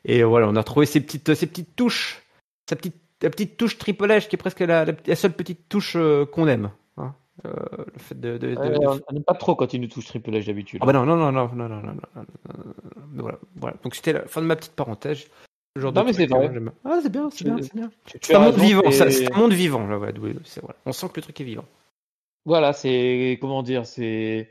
Et voilà, on a trouvé ces petites, ces petites touches, sa petite, la petite touche triple H qui est presque la, la, seule petite touche qu'on aime. le fait de, on n'aime pas trop quand il nous touche triple H d'habitude. Ah bah non, non, non, non, non, non, non, voilà, voilà, Donc c'était la fin de ma petite parenthèse. non mais c'est vrai. Ah c'est bien, c'est bien, c'est bien. un monde vivant, vivant voilà. On sent que le truc est vivant. Voilà, c'est comment dire, c'est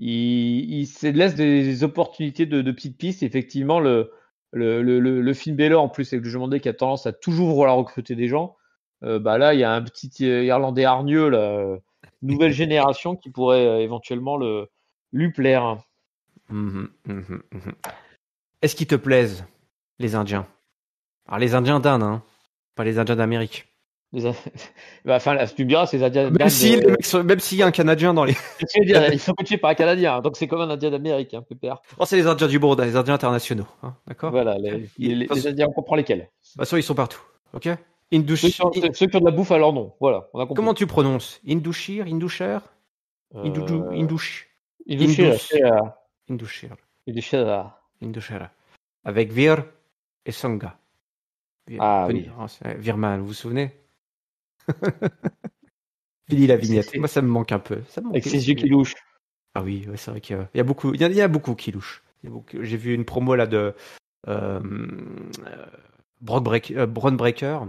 il, il se laisse des opportunités de, de petites pistes. Effectivement, le, le, film Baylor, en plus, que le jeu qui a tendance à toujours vouloir recruter des gens, euh, bah là, il y a un petit euh, Irlandais hargneux, la euh, nouvelle génération, qui pourrait éventuellement le, lui plaire. Mhm, mhm, mhm. Est-ce qu'ils te plaisent, les Indiens Alors, les Indiens d'Inde, hein, pas les Indiens d'Amérique. Bah, enfin, tu me diras, Indiens. Même s'il y a un Canadien dans les. ils sont coachés par un Canadien, hein, donc c'est comme un Indien d'Amérique, un hein, peu père. Oh, c'est les Indiens du Bourda, les Indiens internationaux, hein, d'accord Voilà, les, Indiens, on comprend lesquels. De toute façon, ils sont partout, ok Indushir. Ceux, qui ont de la bouffe à leur nom, voilà, Comment tu prononces Indushir, Indusher Indushir indouchir Indush. Indushir. Avec Vir et sanga Ah, oui. Euh, Virman, vous vous souvenez Fini la vignette. Moi, ça me manque un peu. Ça Avec ses yeux qui louchent. Ah oui, c'est vrai qu'il y, a, beaucoup. Il y, a, beaucoup qui louchent. J'ai vu une promo là de euh, euh, euh Breaker.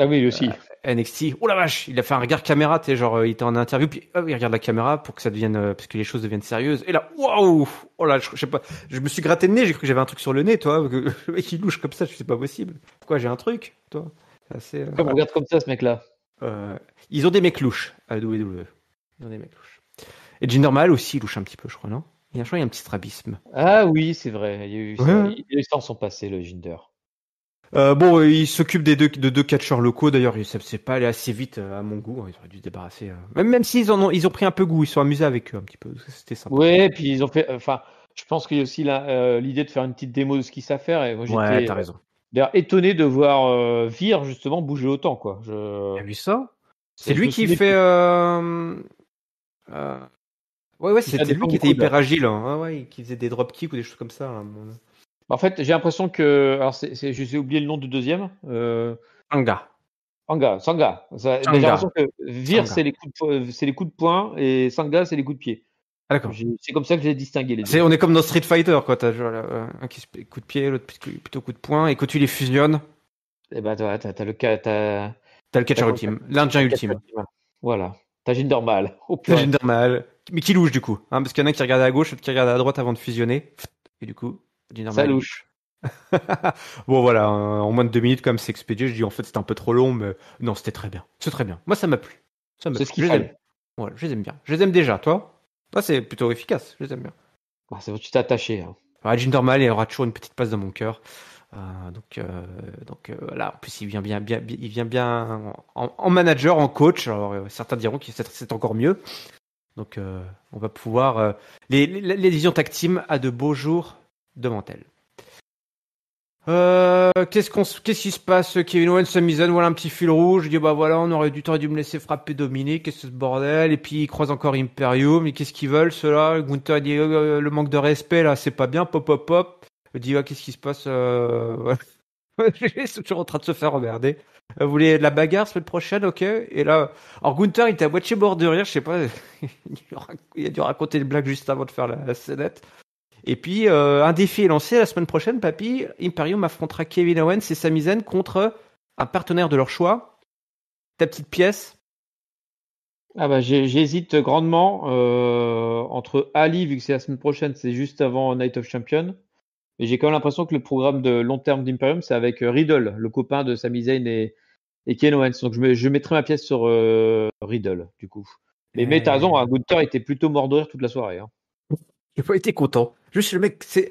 Ah oui, aussi. Euh, NXT. Oh la vache, il a fait un regard caméra, tu genre, il était en interview, puis ah il regarde la caméra pour que ça devienne, parce que les choses deviennent sérieuses. Et là, waouh, oh là, je, sais pas, je me suis gratté le nez, j'ai cru que j'avais un truc sur le nez, toi, que, le louche comme ça, je sais pas possible. Pourquoi j'ai un truc, toi regarde comme ça ce mec-là euh, ils ont des mecs louches à WWE. Ils ont des mecs louches. Et Ginder mal aussi louche un petit peu, je crois, non il y, a, un petit strabisme. Ah oui, c'est vrai. Il y les sont passés, le Jinder. Euh, bon, ils s'occupent des deux, de deux catcheurs locaux. D'ailleurs, c'est pas allé assez vite euh, à mon goût. Hein, ils auraient dû se débarrasser. Même, même s'ils ont, ils ont pris un peu goût. Ils sont amusés avec eux un petit peu. C'était sympa. Ouais, puis ils ont fait. Enfin, je pense qu'il y a aussi l'idée de faire une petite démo de ce qu'ils savent faire. Et ouais, t'as raison. D'ailleurs, étonné de voir euh, Vir justement bouger autant, quoi. Je... a vu ça C'est euh, euh, lui qui fait. Hein. Ouais, ouais, c'était lui qui était hyper agile, ah, ouais, qui faisait des dropkicks ou des choses comme ça. Bah, en fait, j'ai l'impression que. Alors, j'ai oublié le nom du deuxième. Anga. Anga, Sanga. J'ai l'impression que Vire, c'est les, coups de... c'est les coups de poing et Sanga, c'est les coups de pied. Ah, c'est comme ça que j'ai distingué les deux. on est comme dans Street Fighter, quoi. T'as euh, un qui se coup de pied, l'autre plutôt coup de poing, et quand tu les fusionnes. Eh ben, t'as, le, catcher ultime, l'indien ultime. Voilà. T'as Normal. Oh, t'as Mais qui louche, du coup. Hein, parce qu'il y en a qui regardent à gauche, qui regarde à droite avant de fusionner. Et du coup, Ça louche. bon voilà, euh, en moins de deux minutes comme c'est expédié, je dis en fait c'était un peu trop long, mais non c'était très bien, c'est très bien. Moi ça m'a plu, ça Ce je je les aime bien, je les aime déjà. Toi bah, c'est plutôt efficace, je les aime bien. Bah, hein. Ah, c'est tu t'es attaché. Hein. Alors, Jinder aura toujours une petite place dans mon cœur. Euh, donc, euh, donc euh, en plus, il vient bien, bien il vient bien en, manager, en coach. Alors, certains diront que c'est encore mieux. Donc, on va pouvoir. les, les, à de beaux jours devant Mantel. Euh, qu'est-ce qu'on, qu'est-ce qui se passe Kevin Owens voilà un petit fil rouge. Il bah voilà, on aurait dû, temps dû me laisser frapper Dominique. Qu'est-ce que ce bordel Et puis il croise encore Imperium. Mais qu'est-ce qu'ils veulent ceux-là Gunther dit euh, euh, le manque de respect là, c'est pas bien. Pop pop pop. Il dit ah, qu'est-ce qui se passe euh... toujours en train de se faire emmerder. Vous voulez de la bagarre semaine prochaine, ok Et là, alors Gunther, il était à moitié bord de rire, je sais pas. il a dû raconter une blague juste avant de faire la, la scénette. Et puis, euh, un défi est lancé. La semaine prochaine, Papy, Imperium affrontera Kevin Owens et Sami Zayn contre un partenaire de leur choix. Ta petite pièce ah bah j'hésite grandement euh, entre Ali vu que c'est la semaine prochaine, c'est juste avant Night of Champions. Mais j'ai quand même l'impression que le programme de long terme d'Imperium c'est avec euh, Riddle, le copain de Sami et, Kevin Owens. Donc je, mettrai ma pièce sur Riddle du coup. Mais, t'as raison, hein, était plutôt mort toute la soirée. Il hein. n'a pas été content. Juste le mec, c'est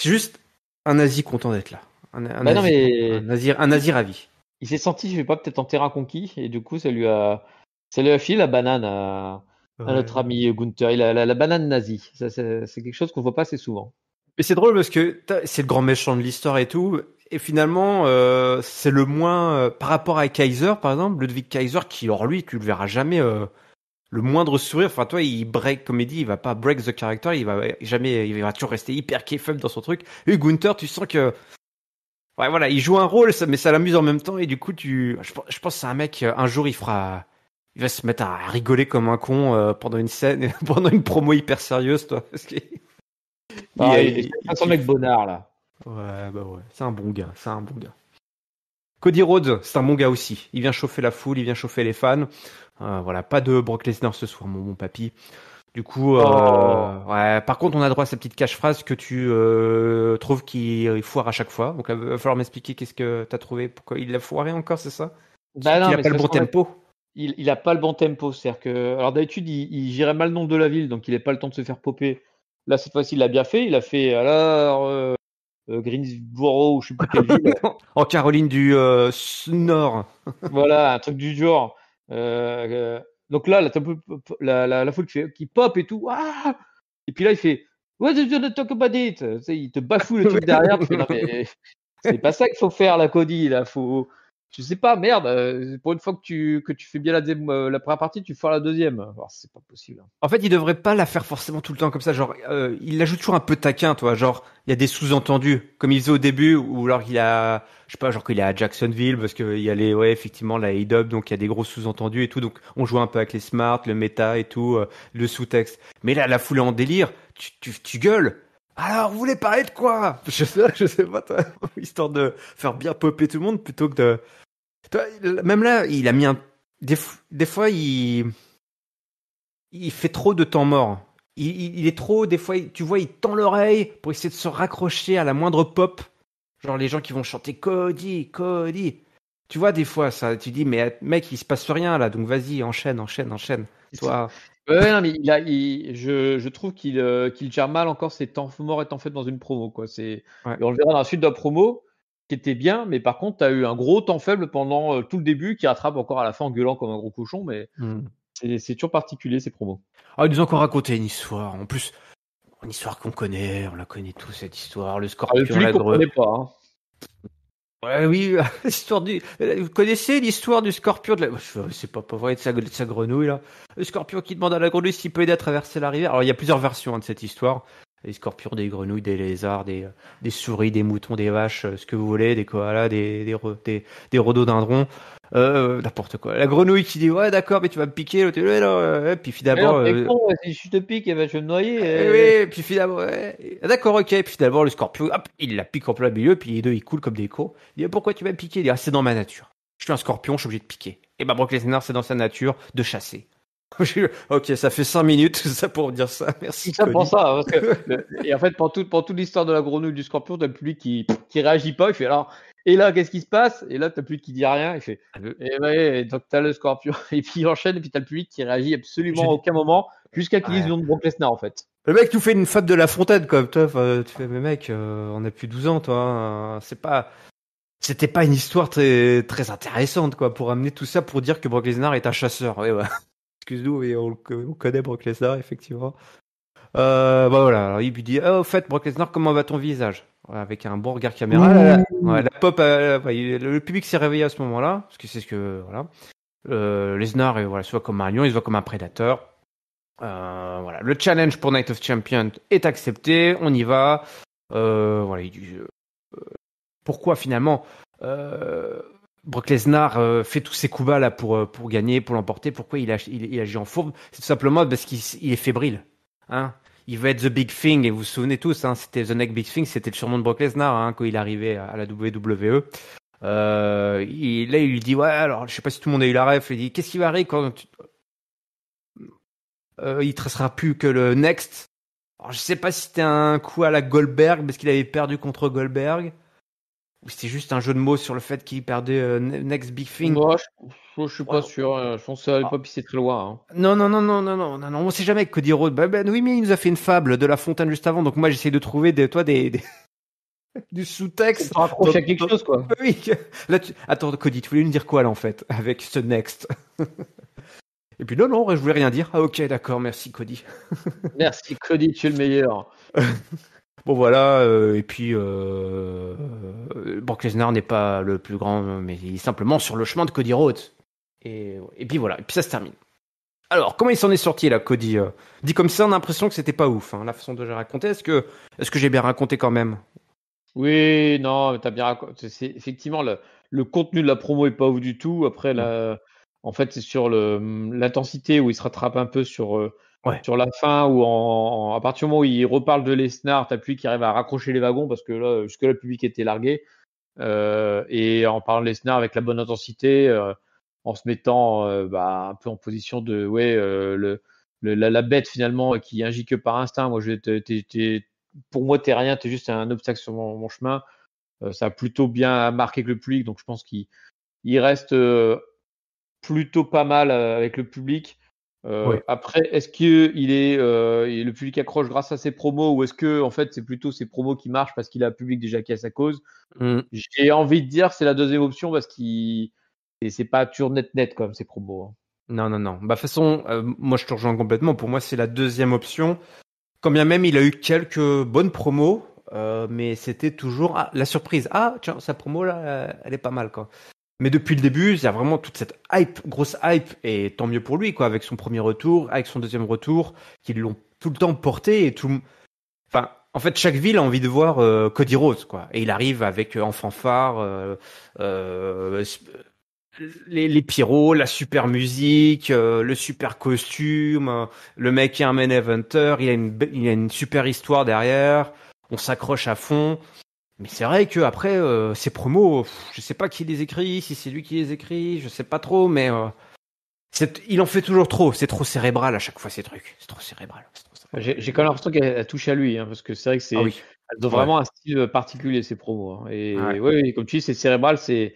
juste un nazi content d'être là. Un, bah nazi, ravi. Il s'est senti, je sais pas peut-être en terrain conquis, et du coup, ça lui a, ça lui a filé la banane à, notre ami Gunther. Il a la, banane nazie. C'est quelque chose qu'on voit pas assez souvent. Mais c'est drôle parce que c'est le grand méchant de l'histoire et tout. Et finalement, euh, c'est le moins euh, par rapport à Kaiser, par exemple, Ludwig Kaiser, qui, hors lui, tu le verras jamais euh, le moindre sourire, enfin toi, il break comédie, il va pas break the character, il va jamais, il va toujours rester hyper kiffable dans son truc. Et Gunther, tu sens que Ouais, voilà, il joue un rôle, mais ça l'amuse en même temps, et du coup, tu, je, pense que c'est un mec, euh, un jour, il fera, il va se mettre à rigoler comme un con euh, pendant une scène, pendant une promo hyper sérieuse, toi. Parce il, mec bonnard, là. Ouais, bah ouais, c'est un bon gars, c'est un bon gars. Cody Rhodes, c'est un bon gars aussi. Il vient chauffer la foule, il vient chauffer les fans. Euh, voilà, pas de Brock Lesnar ce soir, mon bon papy. Du coup, euh, oh. par contre, on a droit à cette petite cache-phrase que tu euh, trouves qu'il foire à chaque fois. Donc, il va falloir m'expliquer qu'est-ce que tu as trouvé, pourquoi il l'a foiré encore, c'est ça bah Il n'a pas le bon tempo. il, il a pas le bon tempo. C'est-à-dire que, alors d'habitude, il, il, gérait mal le nom de la ville, donc il n'a pas le temps de se faire popper. Là, cette fois-ci, il l'a bien fait. Il a fait alors Greensboro ou je sais plus quelle ville. en Caroline du Nord. voilà, un truc du genre. Euh, euh, donc là, la, la, la foule qui, pop et tout. Ah et puis là, il fait What did talk about it? il te bafoue le truc derrière. c'est pas ça qu'il faut faire, la Cody. Là, faut, tu sais pas, merde, euh, pour une fois que tu, que tu fais bien la, euh, la première partie, tu fais la deuxième. Alors, c'est pas possible. En fait, il devrait pas la faire forcément tout le temps comme ça. Genre, euh, il la toujours un peu taquin, toi. Genre, il y a des sous-entendus, comme il faisait au début, ou alors qu'il a, je sais pas, genre qu'il est à Jacksonville, parce qu'il y a les, ouais, effectivement, la A-Dub, e donc il y a des gros sous-entendus et tout. Donc, on joue un peu avec les smarts, le méta et tout, le sous-texte. Mais là, la foule en délire. Tu, tu, gueules. Alors, vous voulez parler de quoi je sais, je sais pas, histoire de faire bien popper tout le monde plutôt que de même là, il a mis un. Des, des fois, il. Il fait trop de temps mort. Il, est trop. Des fois, tu vois, il tend l'oreille pour essayer de se raccrocher à la moindre pop. Genre les gens qui vont chanter Cody, Cody. Tu vois, des fois, ça, tu dis, mais mec, il se passe rien là, donc vas-y, enchaîne, enchaîne, enchaîne. Toi. non, mais il a, je, trouve euh, qu'il gère mal encore ses temps morts étant fait dans une promo. Quoi. c'est On le verra dans la suite de promo qui était bien, mais par contre, tu as eu un gros temps faible pendant euh, tout le début qui rattrape encore à la fin en gueulant comme un gros cochon, mais hmm. c'est toujours particulier ces promos. Ah, ils nous ont encore raconté une histoire. En plus, une histoire qu'on connaît, on la connaît tous cette histoire, le ah, scorpion. Ah, le pas. Hein. Ouais, oui, l'histoire du. Euh, vous connaissez l'histoire du scorpion de la. C'est pas, pas vrai de sa, grenouille, là. Le scorpion qui demande à la grenouille s'il peut aider à traverser la rivière. Alors, il y a plusieurs versions hein, de cette histoire des scorpions, des grenouilles, des lézards, des, souris, des moutons, des vaches, euh, ce que vous voulez, des koalas, des, des, des, rhododendrons, euh, n'importe quoi. La grenouille qui dit ouais d'accord mais tu vas me piquer, Et puis d'abord euh, si je te pique eh ben, je vais me noyer. Ah, eh. Oui, puis finalement ah, d'accord ok, puis finalement, le scorpion hop il la pique en plein milieu puis les deux ils coulent comme des cons. Il dit ah, pourquoi tu vas me piquer Il dit c'est dans ma nature. Je suis un scorpion, je suis obligé de piquer. Et ben Brock Lesnar c'est dans sa nature de chasser. ok, ça fait 5 minutes, ça pour dire ça. Merci. ça. et en fait, pour, toute l'histoire de la grenouille du scorpion, t'as le public qui, qui réagit pas. Il fait alors, et là, qu'est-ce qui se passe Et là, t'as le public qui dit rien. Il fait, ah, eh et donc t'as le scorpion. Et puis il enchaîne, et puis t'as le public qui réagit absolument à aucun moment, jusqu'à qu'il dise le nom de Brock Lesnar en fait. Le mec tu fais une fête de la fontaine, comme toi. Tu fais, mais mec, euh, on a plus 12 ans, toi. Hein. c'est pas c'était pas une histoire très très intéressante quoi pour amener tout ça pour dire que Brock Lesnar est un chasseur. ouais excuse-nous, mais on, connaît Brock Lesnar, effectivement. Euh, bah voilà, alors il lui dit oh, Au fait, Brock Lesnar, comment va ton visage Avec un bon regard caméra. Mmh. La, pop, euh, le public s'est réveillé à ce moment-là, parce que c'est ce que. Voilà. Euh, Lesnar voilà, se voit comme un lion, il se voit comme un prédateur. Euh, voilà. Le challenge pour Night of Champions est accepté, on y va. voilà, pourquoi finalement Brock Lesnar euh, fait tous ses coups bas là pour, euh, pour gagner, pour l'emporter. Pourquoi il, agit en fourbe C'est tout simplement parce qu'il est fébrile. Hein il veut être The Big Thing, et vous vous souvenez tous, hein, c'était The Next Big Thing, c'était le surnom de Brock Lesnar hein, quand il arrivait à la WWE. Euh, il, là, il lui dit, ouais, alors, je sais pas si tout le monde a eu la ref, il dit, qu'est-ce qui va arriver quand tu... euh, il tracera plus que le Next alors, je sais pas si c'était un coup à la Goldberg, parce qu'il avait perdu contre Goldberg. C'était juste un jeu de mots sur le fait qu'il perdait euh, Next Big Thing. Moi, je, suis pas sûr. Hein. je pense que ça ah. très loin. Hein. Non, non, non, non, non, non, non, On sait jamais que Cody Rhodes. Ben, oui, mais il nous a fait une fable de La Fontaine juste avant. Donc moi, j'essaie de trouver des, toi, des, du sous-texte. à quelque chose, quoi. Oui. Attends, Cody, tu voulais nous dire quoi là, en fait, avec ce Next Et puis non, non, je voulais rien dire. Ah ok, d'accord, merci Cody. merci Cody, tu es le meilleur. Bon voilà, euh, et puis euh, Brock n'est pas le plus grand, mais il est simplement sur le chemin de Cody Rhodes. Et, puis voilà, et puis ça se termine. Alors, comment il s'en est sorti là, Cody euh? Dit comme ça, on a l'impression que c'était pas ouf, hein, la façon dont j'ai raconté. Est-ce que, est que j'ai bien raconté quand même Oui, non, t'as bien raconté. Effectivement, le, contenu de la promo est pas ouf du tout. Après, la, en fait, c'est sur l'intensité où il se rattrape un peu sur euh, sur la fin, où en, à partir du moment où il reparle de Lesnar, t'as plus qui arrive à raccrocher les wagons parce que là, jusque-là, le public était largué. Euh, et en parlant de Lesnar avec la bonne intensité, euh, en se mettant euh, bah, un peu en position de ouais, la, bête finalement qui agit que par instinct. Moi, je, es, pour moi, t'es rien, t'es juste un obstacle sur mon, chemin. ça a plutôt bien marqué que le public, donc je pense qu'il reste plutôt pas mal avec le public. Euh, après, est-ce euh, il est, le public accroche grâce à ses promos ou est-ce que en fait c'est plutôt ses promos qui marchent parce qu'il a un public déjà qui a sa cause hmm. J'ai envie de dire c'est la deuxième option parce qu'il c'est pas toujours net net comme ses promos. Hein. Non non non. Bah façon, euh, moi je te rejoins complètement. Pour moi c'est la deuxième option. Quand bien même il a eu quelques bonnes promos, mais c'était toujours ah, la surprise. Ah, tiens, sa promo là, elle est pas mal quoi. Mais depuis le début, il y a vraiment toute cette hype, grosse hype, et tant mieux pour lui, quoi, avec son premier retour, avec son deuxième retour, qu'ils l'ont tout le temps porté et tout. Enfin, en fait, chaque ville a envie de voir euh, Cody Rhodes, quoi. Et il arrive avec euh, en fanfare, euh, euh, les, les pyros, la super musique, le super costume, le mec est un main eventer, il a il a une super histoire derrière, on s'accroche à fond. Mais c'est vrai que après euh, ces promos, je je sais pas qui les écrit, si c'est lui qui les écrit, je sais pas trop, mais euh, il en fait toujours trop. C'est trop cérébral à chaque fois ces trucs. C'est trop cérébral. J'ai quand même l'impression qu'elle touche à lui, hein, parce que c'est vrai que c'est ah vraiment un style euh, particulier ces promos. Hein. Et oui, comme tu dis, c'est cérébral, c'est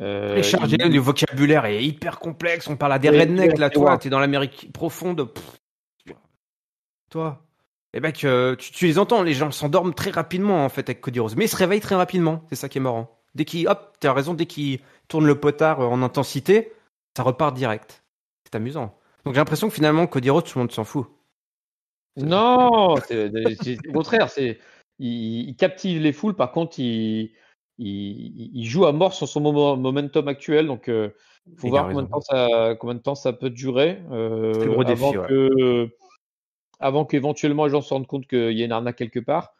euh, chargé, le vocabulaire est hyper complexe. On parle à des rednecks là, toi, tu es dans l'Amérique profonde. toi, eh ben que euh, tu, les entends, les gens s'endorment très rapidement en fait avec Cody Rose, mais ils se réveillent très rapidement. C'est ça qui est marrant. Dès qu'il, hop, t'as raison, dès qu'il tourne le potard euh, en intensité, ça repart direct. C'est amusant. Donc j'ai l'impression que finalement Cody Rose, tout le monde s'en fout. Non, au contraire, c'est il, captive les foules. Par contre, il, il, joue à mort sur son momentum actuel. Donc, euh, il faut voir combien de, temps ça, peut durer avant qu'éventuellement les gens se rendent compte qu'il y a une arnaque quelque part.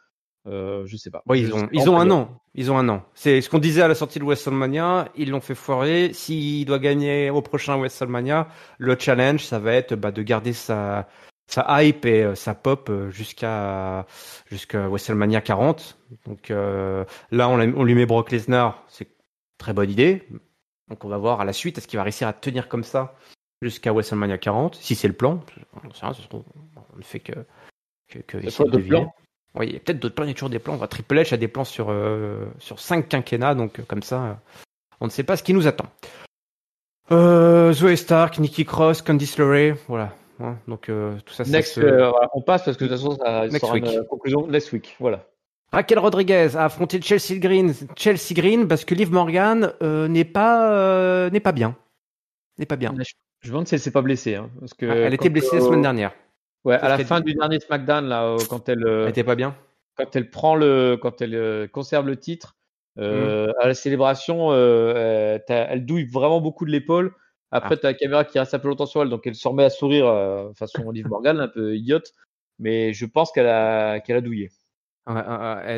Euh, je sais pas. ils ont, ils ont un an. Ils ont un an. C'est ce qu'on disait à la sortie de WrestleMania. Ils l'ont fait foirer. S'il doit gagner au prochain WrestleMania, le challenge, ça va être bah, de garder sa, hype et euh, sa pop euh, jusqu'à jusqu'à WrestleMania 40. Donc euh, là, on, on, lui met Brock Lesnar. C'est très bonne idée. Donc on va voir à la suite est-ce qu'il va réussir à tenir comme ça jusqu'à WrestleMania 40, si c'est le plan. On, sait ne fait que. que, que de Oui, il y a peut-être d'autres plans, il y a toujours des plans. On va Triple H a des plans sur, euh, sur 5 quinquennats, donc euh, comme ça, euh, on ne sait pas ce qui nous attend. Euh, Zoe Stark, Nikki Cross, Candice LeRae, voilà. Hein, donc tout ça, Next, on passe parce que de toute façon, ça sera une conclusion. Next week, voilà. Raquel Rodriguez a affronté Chelsea Green, Chelsea Green parce que Liv Morgan n'est pas n'est pas bien, n'est pas bien. Je me demande si elle s'est pas blessée. Hein, parce que ah, elle était blessée la semaine dernière. Ouais, à la fin du dernier SmackDown, là, euh, quand euh, elle. était pas bien. Quand elle prend le, quand elle euh, conserve le titre, hmm. à la célébration, elle douille vraiment beaucoup de l'épaule. Après, ah. tu as la caméra qui reste un peu longtemps sur elle, donc elle se remet à sourire euh, façon Olive Morgan, un peu idiote. Mais je pense qu'elle a, qu'elle a douillé.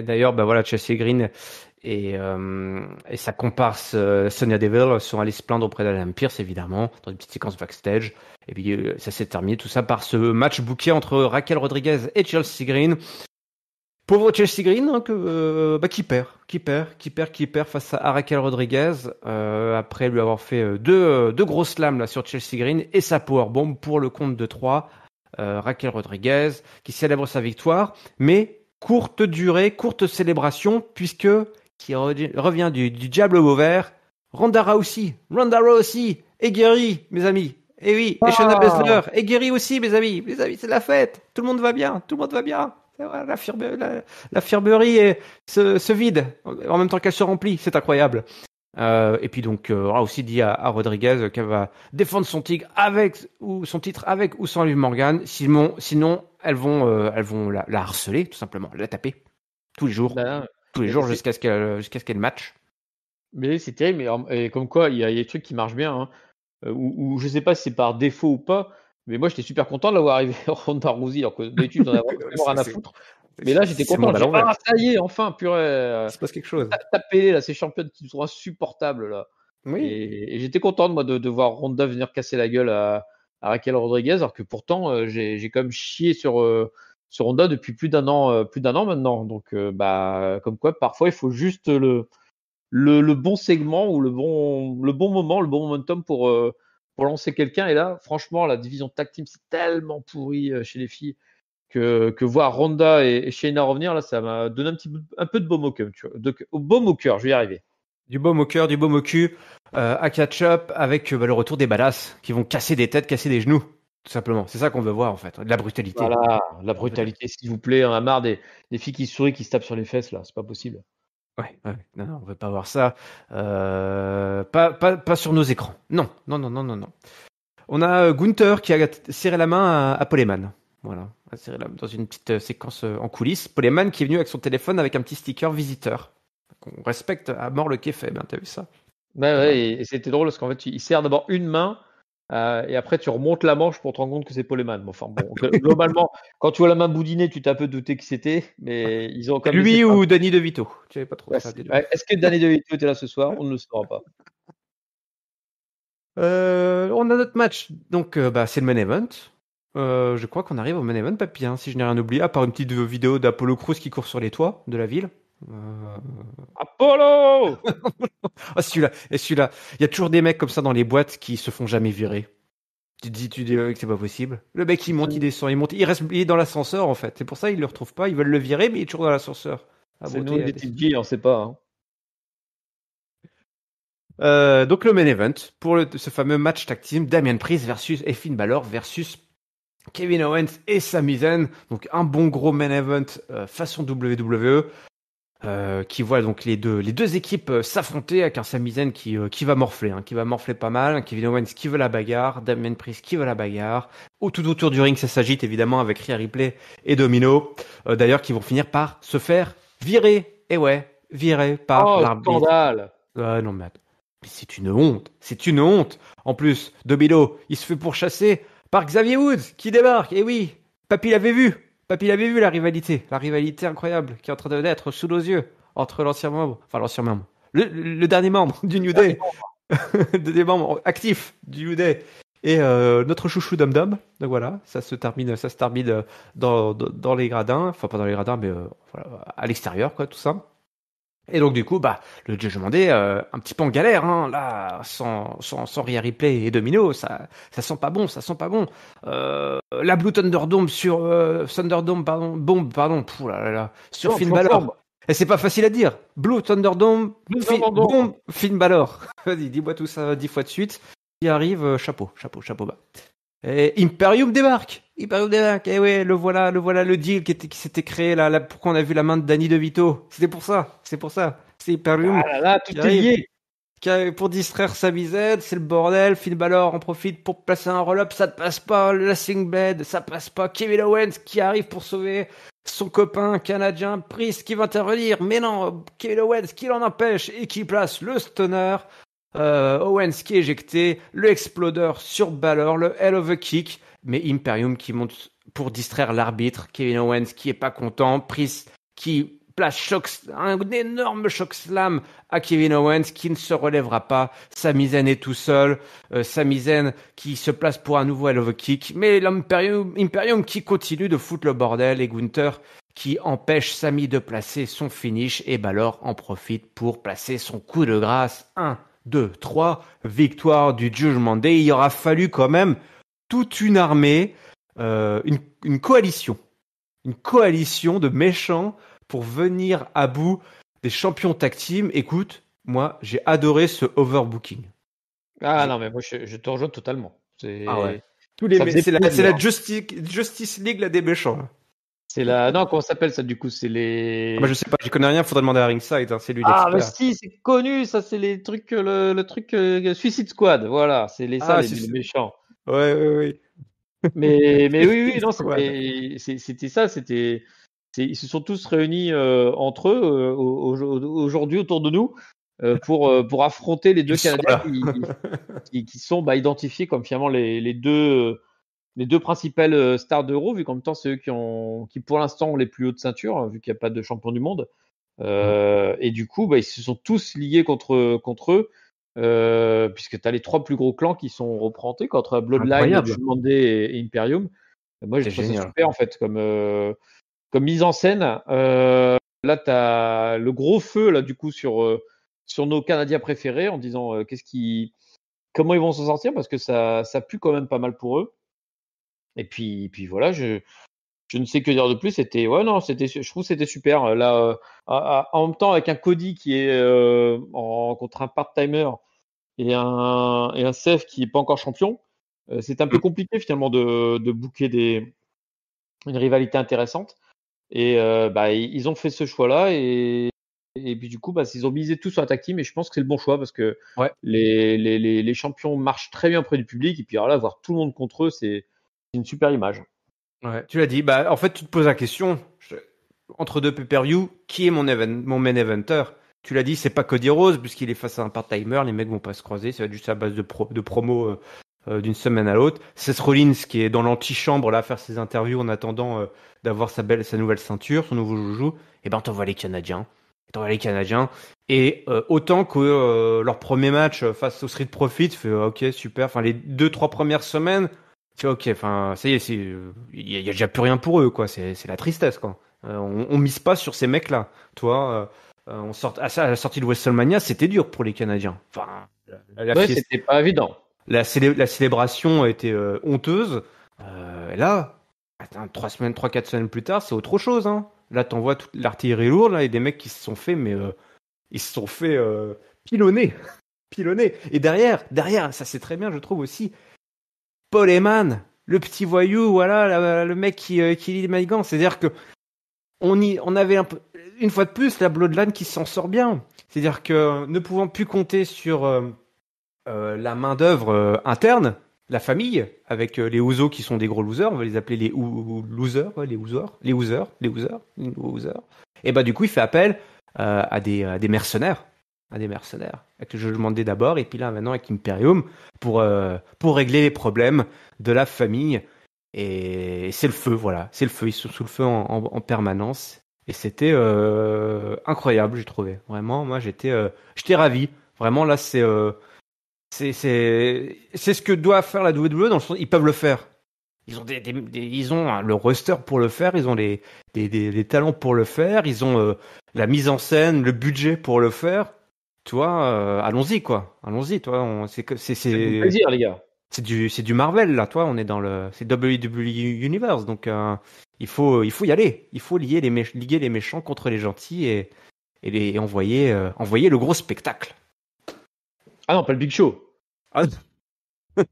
D'ailleurs, bah voilà, Chelsea Green et, sa euh, comparse euh, Sonia Deville sont allés se plaindre auprès de Pierce, évidemment, dans une petite séquence backstage. Et puis euh, ça s'est terminé tout ça par ce match bouquet entre Raquel Rodriguez et Chelsea Green. Pauvre Chelsea Green hein, bah, qui perd, qui perd, qui perd, qui perd face à Raquel Rodriguez après lui avoir fait deux, grosses lames là, sur Chelsea Green et sa powerbomb pour le compte de 3. Raquel Rodriguez qui célèbre sa victoire, mais courte durée, courte célébration, puisque, qui revient du, du diable au vert, Ronda aussi, Ronda aussi, est mes amis. Et eh oui, et Shona ah. Bessler, est aussi, mes amis. Mes amis, c'est la fête. Tout le monde va bien, tout le monde va bien. La, firmerie se, vide en même temps qu'elle se remplit. C'est incroyable. Euh, et puis donc, euh, aussi dit à, Rodriguez qu'elle va défendre son tigre avec ou son titre avec ou sans Liv Morgan. sinon, sinon, elles vont, euh, elles vont la, la, harceler, tout simplement, la taper. Tous les jours. Bah, tous les jours jusqu'à ce qu'elle jusqu'à ce qu'elle match. Mais c'est terrible, mais et comme quoi, il y, a des trucs qui marchent bien. Hein. Euh, ou, je sais pas si c'est par défaut ou pas, mais moi j'étais super content de l'avoir arrivé Ronda Rousey, alors que d'habitude on vraiment rien à foutre. Mais là, j'étais content. J'ai pas ah, ça enfin, purée. Euh, il se passe quelque chose. Taper là, ces championnes qui sont insupportables là. Oui. Et, j'étais content moi de, de, voir Ronda venir casser la gueule à, Raquel Rodriguez, alors que pourtant euh, j'ai quand même chié sur euh, Ronda depuis plus d'un an, euh, plus d'un an maintenant. Donc, bah, comme quoi, parfois, il faut juste le, le, bon segment ou le bon, le bon moment, le bon momentum pour, pour lancer quelqu'un. Et là, franchement, la division tag team, c'est tellement pourri chez les filles que, que voir Ronda et, Shayna revenir, là, ça m'a donné un petit un peu de baume au tu vois, donc au baume au cœur, je vais y arriver. Du baume au cœur, du baume au cul, euh, à catch-up, avec euh, bah, le retour des ballasses qui vont casser des têtes, casser des genoux. Tout simplement. C'est ça qu'on veut voir, en fait. la brutalité. Voilà, la brutalité, s'il vous plaît. On a marre des, filles qui sourient, qui se tapent sur les fesses, là. C'est pas possible. Ouais, Non, on veut pas voir ça. Euh, pas, sur nos écrans. Non, non, non, non, non, non. On a Gunther qui a serré la main à, Poleman. Voilà, dans une petite séquence en coulisses. Poleman qui est venu avec son téléphone avec un petit sticker visiteur. On respecte à mort le kéfé, ben, hein, t'as vu ça bah et, c'était drôle parce qu'en fait, il sert d'abord une main euh, et après tu remontes la manche pour te rendre compte que c'est Poleman. Enfin bon, globalement, quand tu vois la main boudinée, tu t'as un peu douté qui c'était, mais ils ont quand Lui ou Danny DeVito Tu pas Est-ce que Danny DeVito était là ce soir On ne le saura pas. Euh, on a notre match, donc euh, bah, c'est le main event. je crois qu'on arrive au main event, papy, si je n'ai rien oublié, à part une petite vidéo d'Apollo Cruz qui court sur les toits de la ville. Euh, Apollo Ah celui-là, et celui-là. Il y a toujours des mecs comme ça dans les boîtes qui se font jamais virer. Tu dis, tu dis euh, que c'est pas possible. Le mec il monte, il mm. descend, il monte, il reste, est dans l'ascenseur en fait. C'est pour ça ne le retrouve pas. Ils veulent le virer, mais il est toujours dans l'ascenseur. Ah, c'est nous des hein. TG, on sait pas. Hein. Euh, donc le main event pour ce fameux match tag team Damien Priest versus et Ballor Balor versus Kevin Owens et Sami Zayn. Donc un bon gros main event façon WWE. Euh, qui voit donc les deux, les deux équipes euh, s'affronter avec un Sami qui, euh, qui va morfler, hein, qui va morfler pas mal, hein, Kevin Owens qui veut la bagarre, Damien Priest qui veut la bagarre. Au tout autour du ring, ça s'agite évidemment avec Rhea Ripley et Domino, d'ailleurs qui vont finir par se faire virer. Et ouais, virer par oh, l'arbitre. non mais, c'est une honte, c'est une honte. En plus, Domino, il se fait pourchasser par Xavier Woods qui débarque. Et oui, papy l'avait vu. Papy, il avait vu la rivalité, la rivalité incroyable qui est en train de naître sous nos yeux entre l'ancien membre, enfin l'ancien membre, le, dernier membre du New Day, des membres actifs du New Day et euh, notre chouchou Dom Dom. Donc voilà, ça se termine, ça se termine euh, dans, dans, les gradins, enfin pas dans les gradins, mais euh, à l'extérieur quoi, tout ça. Et donc du coup, bah, le je m'en euh, un petit peu en galère, hein, là, sans, sans, sans rien replay et Domino, ça, ça sent pas bon, ça sent pas bon. Euh, la Blue Thunderdome sur euh, Thunderdome, pardon, bombe, pardon, sur Finn Balor. Et c'est pas facile à dire. Blue Thunderdome, bombe, Finn Balor. Vas-y, dis-moi tout ça dix fois de suite. Il arrive, euh, chapeau, chapeau, chapeau bas. Et Imperium débarque. Eh le voilà, le voilà le deal qui, s'était créé là, pourquoi on a vu la main de Danny DeVito. C'était pour ça, c'est pour ça. C'est Ibaroum. Ah là là, tout est lié pour distraire sa visette, c'est le bordel. Finn Balor en profite pour placer un roll-up, ça ne passe pas. Le Lasting Blade ça passe pas. Kevin Owens qui arrive pour sauver son copain canadien, Priest qui va intervenir. Mais non, Kevin Owens qui l'en empêche et qui place le stunner. Euh, Owens qui est éjecté, le exploder sur Balor, le Hell of a Kick mais Imperium qui monte pour distraire l'arbitre, Kevin Owens qui est pas content, Price, qui place un énorme choc slam à Kevin Owens qui ne se relèvera pas, Sami Zayn est tout seul, euh, Sami Zayn qui se place pour un nouveau love kick, mais l'Imperium Imperium qui continue de foutre le bordel et Gunther qui empêche Sami de placer son finish et Balor en profite pour placer son coup de grâce 1 2, 3, victoire du Judgment Day. Il aura fallu quand même toute une armée, euh, une, coalition, une coalition de méchants pour venir à bout des champions tag Écoute, moi, j'ai adoré ce overbooking. Ah non, mais moi, je, te rejoins totalement. C'est ah ouais. c'est la, Justice, League la des méchants. Hein. C'est la. Non, comment s'appelle ça du coup C'est les. Ah, bah, je sais pas, Je connais rien, faudrait demander à Ringside, hein, c'est lui ah, l'expert. Ah, si, c'est connu, ça, c'est les trucs, euh, le, truc euh, Suicide Squad, voilà, c'est les, ça, c'est... Ah, les méchants. Ouais, oui, oui. Mais, mais oui, oui, non, c'était ça. C'était, ils se sont tous réunis euh, entre eux euh, aujourd'hui autour de nous euh, pour, pour affronter les deux Canadiens qui, sont bah, identifiés comme finalement les, deux les deux principales stars d'Euro, vu qu'en même temps, c'est eux qui, ont, qui pour l'instant ont les plus hautes ceintures, hein, vu qu'il n'y a pas de champion du monde. Mmh. et du coup, bah, ils se sont tous liés contre, contre eux. Euh, puisque tu as les trois plus gros clans qui sont représentés contre Bloodline, Judgment et, et, Imperium. Moi, j'ai trouve ça super en fait comme, euh, comme mise en scène. Euh, là, tu as le gros feu là du coup sur, euh, sur nos Canadiens préférés en disant qu'est-ce qui, comment ils vont s'en sortir parce que ça, ça pue quand même pas mal pour eux. Et puis, et puis voilà, je, je ne sais que dire de plus. C'était ouais non, c'était je trouve c'était super. Euh, là, euh, en même temps avec un Cody qui est euh, en, contre un part-timer et un et un Seth qui est pas encore champion, c'est un peu mm. compliqué finalement de de booker des une rivalité intéressante. Et bah ils ont fait ce choix là et et puis du coup, bah, ils ont misé tout sur la tactique et je pense que c'est le bon choix parce que les, les, les, les, champions marchent très bien auprès du public et puis alors là, voir tout le monde contre eux, c'est une super image. Ouais, tu l'as dit. Bah, en fait, tu te poses la question entre deux pay-per-view, qui est mon, main eventer Tu l'as dit, c'est pas Cody Rose puisqu'il est face à un part-timer. Les mecs vont pas se croiser. Ça va juste à base de, promo euh, euh, d'une semaine à l'autre. C'est Rollins qui est dans l'antichambre là à faire ses interviews en attendant euh, d'avoir sa belle, sa nouvelle ceinture, son nouveau joujou. Et eh ben, t'envoies les Canadiens. T'envoies les Canadiens. Et autant que leur premier match face au Street Profit, fait ok super. Enfin, les deux trois premières semaines ok, enfin, ça y est, il n'y a déjà plus rien pour eux, quoi. C'est la tristesse, quoi. Euh, on, ne mise pas sur ces mecs-là, toi. Euh, euh, on sort, à, la sortie de WrestleMania, c'était dur pour les Canadiens. Enfin, c'était pas évident. La, la célébration était été honteuse. Et là, attends, trois semaines, trois quatre semaines plus tard, c'est autre chose. Hein. Là, vois toute l'artillerie lourde, là, et des mecs qui se sont fait, mais ils se sont fait pilonner, pilonner. Et derrière, derrière, ça c'est très bien, je trouve aussi Paul le petit voyou, voilà, le mec qui, euh, lit les manigances. C'est-à-dire que on, y, on avait un une fois de plus la Bloodline qui s'en sort bien. C'est-à-dire que ne pouvant plus compter sur euh, euh, la main-d'œuvre interne, la famille, avec les Ouzo qui sont des gros losers, on va les appeler les ou losers, les Ouzers, les losers, les les Et bah du coup, il fait appel à, des, mercenaires à des mercenaires. Que je demandais d'abord, et puis là maintenant avec Imperium, pour, euh, pour régler les problèmes de la famille. Et c'est le feu, voilà. C'est le feu, ils sont sous le feu en, permanence. Et c'était euh, incroyable, j'ai trouvé. Vraiment, moi j'étais euh, j'étais ravi. Vraiment, là c'est c'est ce que doit faire la WWE dans le sens ils peuvent le faire. Ils ont, ils ont le roster pour le faire, ils ont les, des talents pour le faire, ils ont la mise en scène, le budget pour le faire toi, euh, allons-y quoi, allons-y. Toi, c'est plaisir les gars. C'est du c'est du Marvel là, toi. On est dans le c'est WWE Universe, donc euh, il faut il faut y aller. Il faut lier les les méchants contre les gentils et et, les... envoyer euh, envoyer le gros spectacle. Ah non, pas le Big Show. Ah.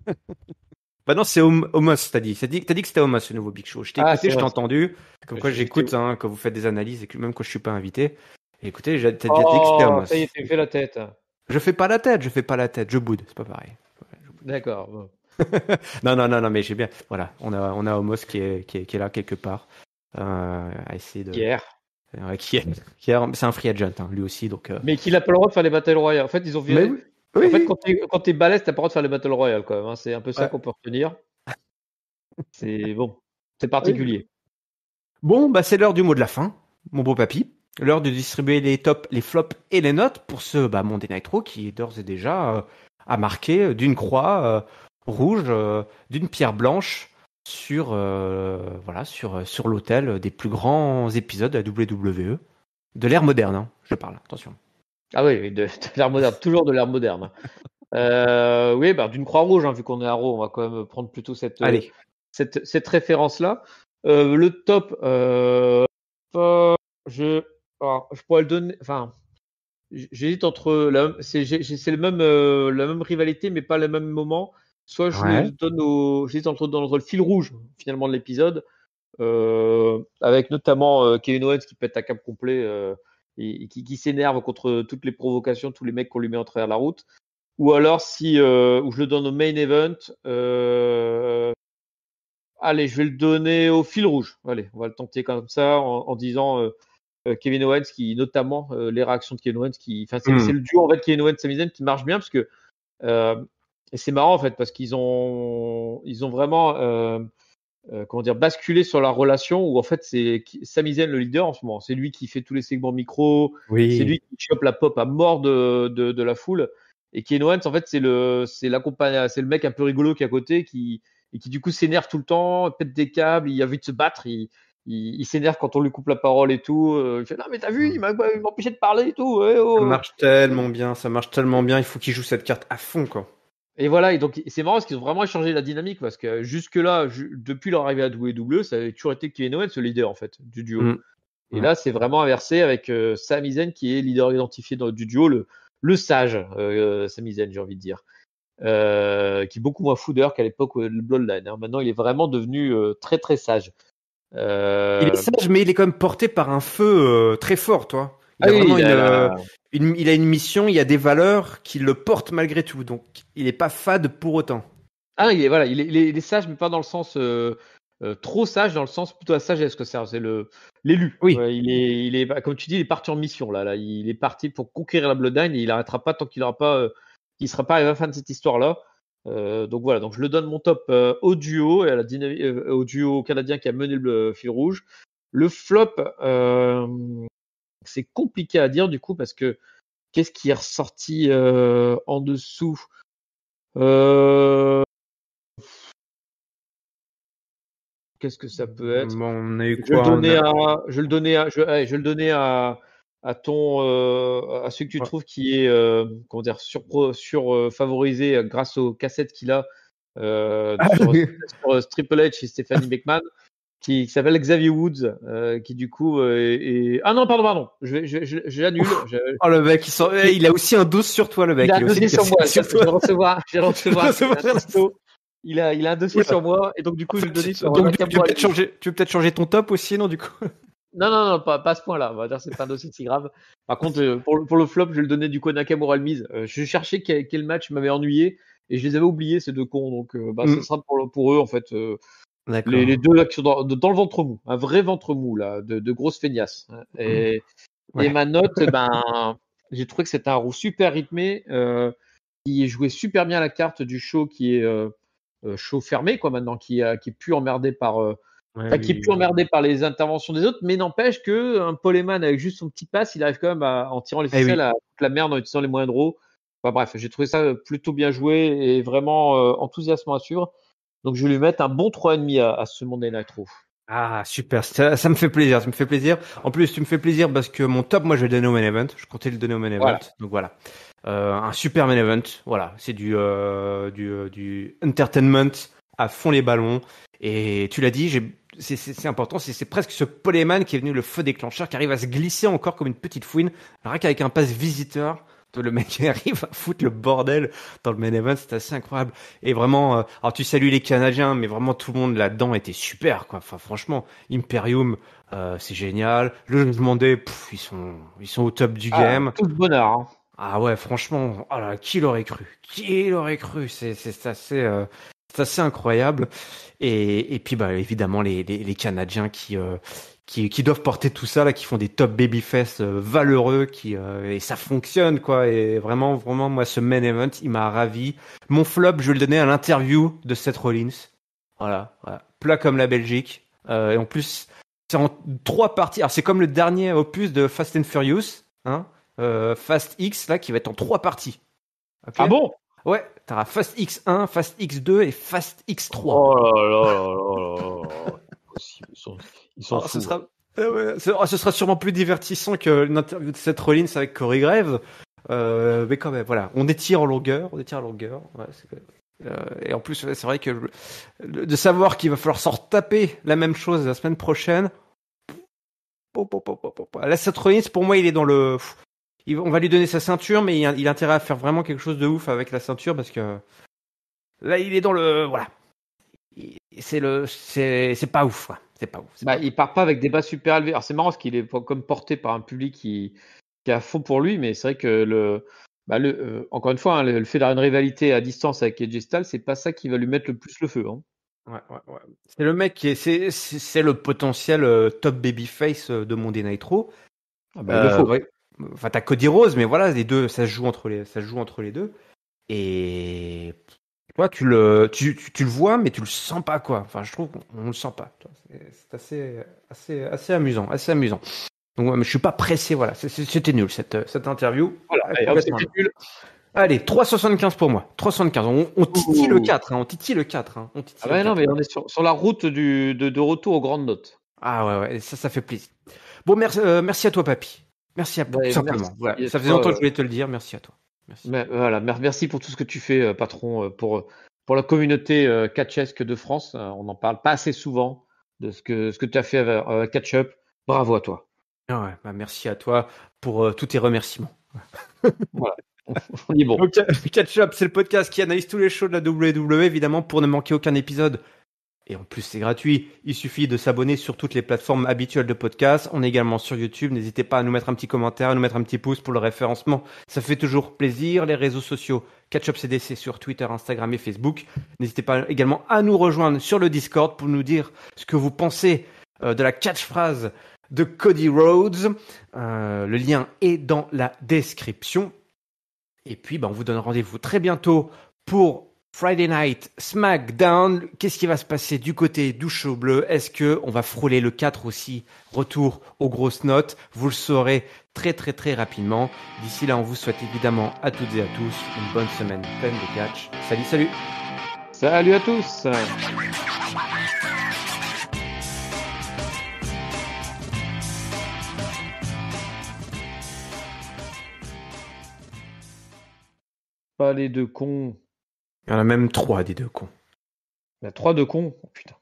Bah non, c'est Homos, t'as dit. T'as dit, dit, que c'était Homos, ce nouveau Big Show. Je t'ai ah, je t'ai entendu. Comme bah, quoi, j'écoute, hein, quand vous faites des analyses et que même quand je suis pas invité. Écoutez, j'ai déjà oh, que Ça y est, fais la tête. Je fais pas la tête, je fais pas la tête, je boude, c'est pas pareil. D'accord. non, non, non, non, mais j'ai bien. Voilà, on a, on a Homos qui est, qui est, qui est là quelque part. Euh, à essayer de. Hier. qui c'est un free agent, hein, lui aussi. Donc, euh. Mais qu'il a pas le droit de faire les Battle Royale. En fait, ils ont viré. en fait, quand t'es, balèze, t'as pas le droit de faire les Battle Royale quand même. Hein. C'est un peu ça qu'on peut retenir. C'est bon, c'est particulier. Bon, bah, c'est l'heure du mot de la fin, mon beau papy l'heure de distribuer les tops, les flops et les notes pour ce bah, Monday Nitro qui d'ores et déjà euh, a marqué euh, d'une croix euh, rouge, d'une pierre blanche sur voilà sur sur l'hôtel des plus grands épisodes de la WWE de l'ère moderne. Hein, je parle, attention. Ah oui, de, l'ère moderne, toujours de l'ère moderne. oui, bah, d'une croix rouge, hein, vu qu'on est à Raw, on va quand même prendre plutôt cette cette, cette référence là. le top, je alors, je pourrais le donner. Enfin, j'hésite entre. C'est le même, euh, la même rivalité, mais pas le même moment. Soit je le donne au. J'hésite entre, le fil rouge, finalement, de l'épisode, euh, avec notamment euh, Kevin Owens qui pète à cap complet et, qui, qui s'énerve contre toutes les provocations, tous les mecs qu'on lui met en travers la route. Ou alors, si. où je le donne au main event. Allez, je vais le donner au fil rouge. Allez, on va le tenter comme ça en disant euh, Kevin Owens qui notamment euh, les réactions de Kevin Owens qui hmm. c'est le duo en fait Kevin Owens Sami qui marche bien parce que euh, et c'est marrant en fait parce qu'ils ont ils ont vraiment euh, comment dire, basculé sur la relation où en fait c'est Sami le leader en ce moment. C'est lui qui fait tous les segments micro, c'est lui qui chope la pop à mort de, de, la foule. Et Kevin Owens en fait c'est le c'est c'est le mec un peu rigolo qui est à côté qui et qui du coup s'énerve tout le temps, pète des câbles, il a envie de se battre, il, s'énerve quand on lui coupe la parole et tout. Euh, il fait non mais t'as vu, mm. il m'a empêché de parler et tout. Eh, oh. Ça marche tellement bien, ça marche tellement bien. Il faut qu'il joue cette carte à fond quoi. Et voilà, et donc c'est marrant parce qu'ils ont vraiment changé la dynamique parce que jusque là, depuis leur arrivée à WWE, ça avait toujours été Kevin Owens le leader en fait du duo. Mm. Et mm. là, c'est vraiment inversé avec euh, Samizen qui est leader identifié dans, du duo, le, sage euh, Samizen j'ai envie de dire. qui est beaucoup moins fou qu'à l'époque le Bloodline. Hein. Maintenant, il est vraiment devenu très très sage. Euh, il est sage, mais il est quand même porté par un feu euh, très fort, toi. Il, a Une, mission, il y a des valeurs qui le portent malgré tout. Donc, il n'est pas fade pour autant. Ah, il est, voilà, il est, sage, mais pas dans le sens euh, trop sage, dans le sens plutôt la sagesse que ça' C'est le l'élu. Oui. il est, il est, comme tu dis, il est parti en mission là. Il est parti pour conquérir la Bloodline et il n'arrêtera pas tant qu'il n'aura pas, il sera pas à la fin de cette histoire là. Euh, donc voilà, donc je le donne mon top euh, au duo et à la euh, au duo canadien qui a mené le fil rouge. Le flop, c'est compliqué à dire du coup parce que qu'est-ce qui est ressorti en dessous Qu'est-ce que ça peut être on je, le donnais à, je le je le donnais à à ton euh, à ce que tu trouves qui est euh, comment dire sur, sur euh, favorisé grâce aux cassettes qu'il a euh, ah sur, Triple H et Stephanie Beckman qui, s'appelle Xavier Woods qui du coup est, ah non pardon pardon je je j'annule oh le mec il, eh, il, a aussi un dos sur toi le mec il a, un dossier sur moi je vais recevoir je vais recevoir, il a, il a un dossier sur moi et donc du coup je vais donner sur donc, tu, tu, changer, tu, peux peut-être changer ton top aussi non du coup non, non, non, pas, pas ce point-là. On va dire c'est pas un dossier si grave. Par contre, euh, pour, pour, le flop, je vais le donner du coup Nakamura mise. Euh, je cherchais quel, match m'avait ennuyé et je les avais oubliés, ces deux cons. Donc, euh, bah, mm. pour, pour, eux, en fait. Les, les, deux là qui sont dans, le ventre mou, un vrai ventre mou, là, de, de grosses feignasses. Mm. Et, et ma note, ben, j'ai trouvé que c'était un roux super rythmé. qui jouait super bien la carte du show qui est show fermé, quoi, maintenant, qui, qui est plus emmerdé par qui est plus emmerdé par les interventions des autres, mais n'empêche que un avec juste son petit passe, il arrive quand même à, en tirant les eh ficelles à toute la merde en utilisant les moyens de roue. bref, j'ai trouvé ça euh, plutôt bien joué et vraiment euh, enthousiasmant à suivre. Donc je vais lui mettre un bon 3,5 à, à ce monde Nitro Ah super, ça, me fait plaisir, ça me fait plaisir. En plus, tu me fais plaisir parce que mon top, moi, je vais donner au main event. Je comptais le donner au main event, donc voilà. Euh, un super main event, voilà. C'est du, du du entertainment à fond les ballons. Et tu l'as dit, j'ai c'est important, c'est presque ce Poleman qui est venu le feu déclencheur, qui arrive à se glisser encore comme une petite fouine, rien qu'avec un pass visiteur. Le mec qui arrive à foutre le bordel dans le main event, c'est assez incroyable. Et vraiment, euh, alors tu salues les Canadiens, mais vraiment tout le monde là-dedans était super, quoi. Enfin, franchement, Imperium, euh, c'est génial. Le me demandais, ils sont, ils sont au top du ah, game. Tout le bonheur. Hein. Ah ouais, franchement, ah qui l'aurait cru Qui l'aurait cru C'est assez, euh, c'est assez incroyable. Et, puis, bah, évidemment, les, les, Canadiens qui, euh, qui, qui, doivent porter tout ça, là, qui font des top babyfests euh, valeureux, qui, euh, et ça fonctionne, quoi. Et vraiment, vraiment, moi, ce main event, il m'a ravi. Mon flop, je vais le donner à l'interview de Seth Rollins. Voilà, Plat comme la Belgique. et en plus, c'est en trois parties. Alors, c'est comme le dernier opus de Fast and Furious, hein. Fast X, là, qui va être en trois parties. ah bon Ouais, Fast X1, Fast X2 et Fast X3. Oh là là là là là. Ils sont oh, fous. Ah ce sera... Oh, ce, sera sûrement plus divertissant que l'interview de Seth Rollins avec Corey Graves. Euh, mais quand même, voilà, on étire en longueur, on étire en longueur. Euh, et en plus, c'est vrai que de savoir qu'il va falloir s'en retaper la même chose la semaine prochaine. Là, Seth Rollins, pour moi, il est dans le on va lui donner sa ceinture, mais il, il, a intérêt à faire vraiment quelque chose de ouf avec la ceinture parce que là, il est dans le voilà. C'est le, c'est, pas ouf. C'est bah, pas ouf. il part pas avec des bas super élevés. Alors c'est marrant parce qu'il est comme porté par un public qui, qui est fond pour lui, mais c'est vrai que le, bah, euh, encore une fois, hein, le, fait d'avoir une rivalité à distance avec Edgestal c'est pas ça qui va lui mettre le plus le feu. Hein. Ouais, ouais, C'est le mec qui est, c'est, le potentiel euh, top babyface euh, de Monday Nitro Enfin, t'as Cody Rose, mais voilà, les deux, ça se joue entre les, ça joue entre les deux. Et toi, tu le, tu, tu, le vois, mais tu le sens pas, quoi. Enfin, je trouve qu'on le sent pas. C'est assez, assez, assez amusant, assez amusant. Donc, ouais, je suis pas pressé, voilà. C'était nul cette, cette interview. Allez, nul. Allez, 3,75 pour moi. 3,75. On, hein. on titille le 4. on titille le 4. on titille ah bah non, mais on est sur, la route du, de, retour aux grandes notes. Ah ouais, ouais, ça, ça fait plaisir. Bon, merci, euh, merci à toi, papy. Merci à toi. Ça faisait longtemps que je voulais euh, te le dire. Merci à toi. Merci. Euh, voilà, merci pour tout ce que tu fais, euh, patron, pour, pour la communauté catchesque de France. On n'en parle pas assez souvent de ce que, ce que tu as fait avec Catch Up. Bravo à toi. Ah bah, merci à toi pour tous tes remerciements. voilà. On est bon. Catch Up, c'est le podcast qui analyse tous les shows de la WWE, évidemment, pour ne manquer aucun épisode. Et en plus, c'est gratuit. Il suffit de s'abonner sur toutes les plateformes habituelles de podcast. On est également sur YouTube. N'hésitez pas à nous mettre un petit commentaire, à nous mettre un petit pouce pour le référencement. Ça fait toujours plaisir. Les réseaux sociaux, Catch Up CDC sur Twitter, Instagram et Facebook. N'hésitez pas également à nous rejoindre sur le Discord pour nous dire ce que vous pensez euh, de la catchphrase de Cody Rhodes. Euh, le lien est dans la description. Et puis, ben, on vous donne rendez-vous très bientôt pour Friday Night SmackDown, qu'est-ce qui va se passer du côté du show bleu Est-ce que on va frôler le 4 aussi Retour aux grosses notes, vous le saurez très très très rapidement. D'ici là, on vous souhaite évidemment à toutes et à tous une bonne semaine pleine de catch. Salut, salut. Salut à tous. Pas les deux cons. Il y en a même trois des deux cons. Il y en a trois deux cons oh, Putain.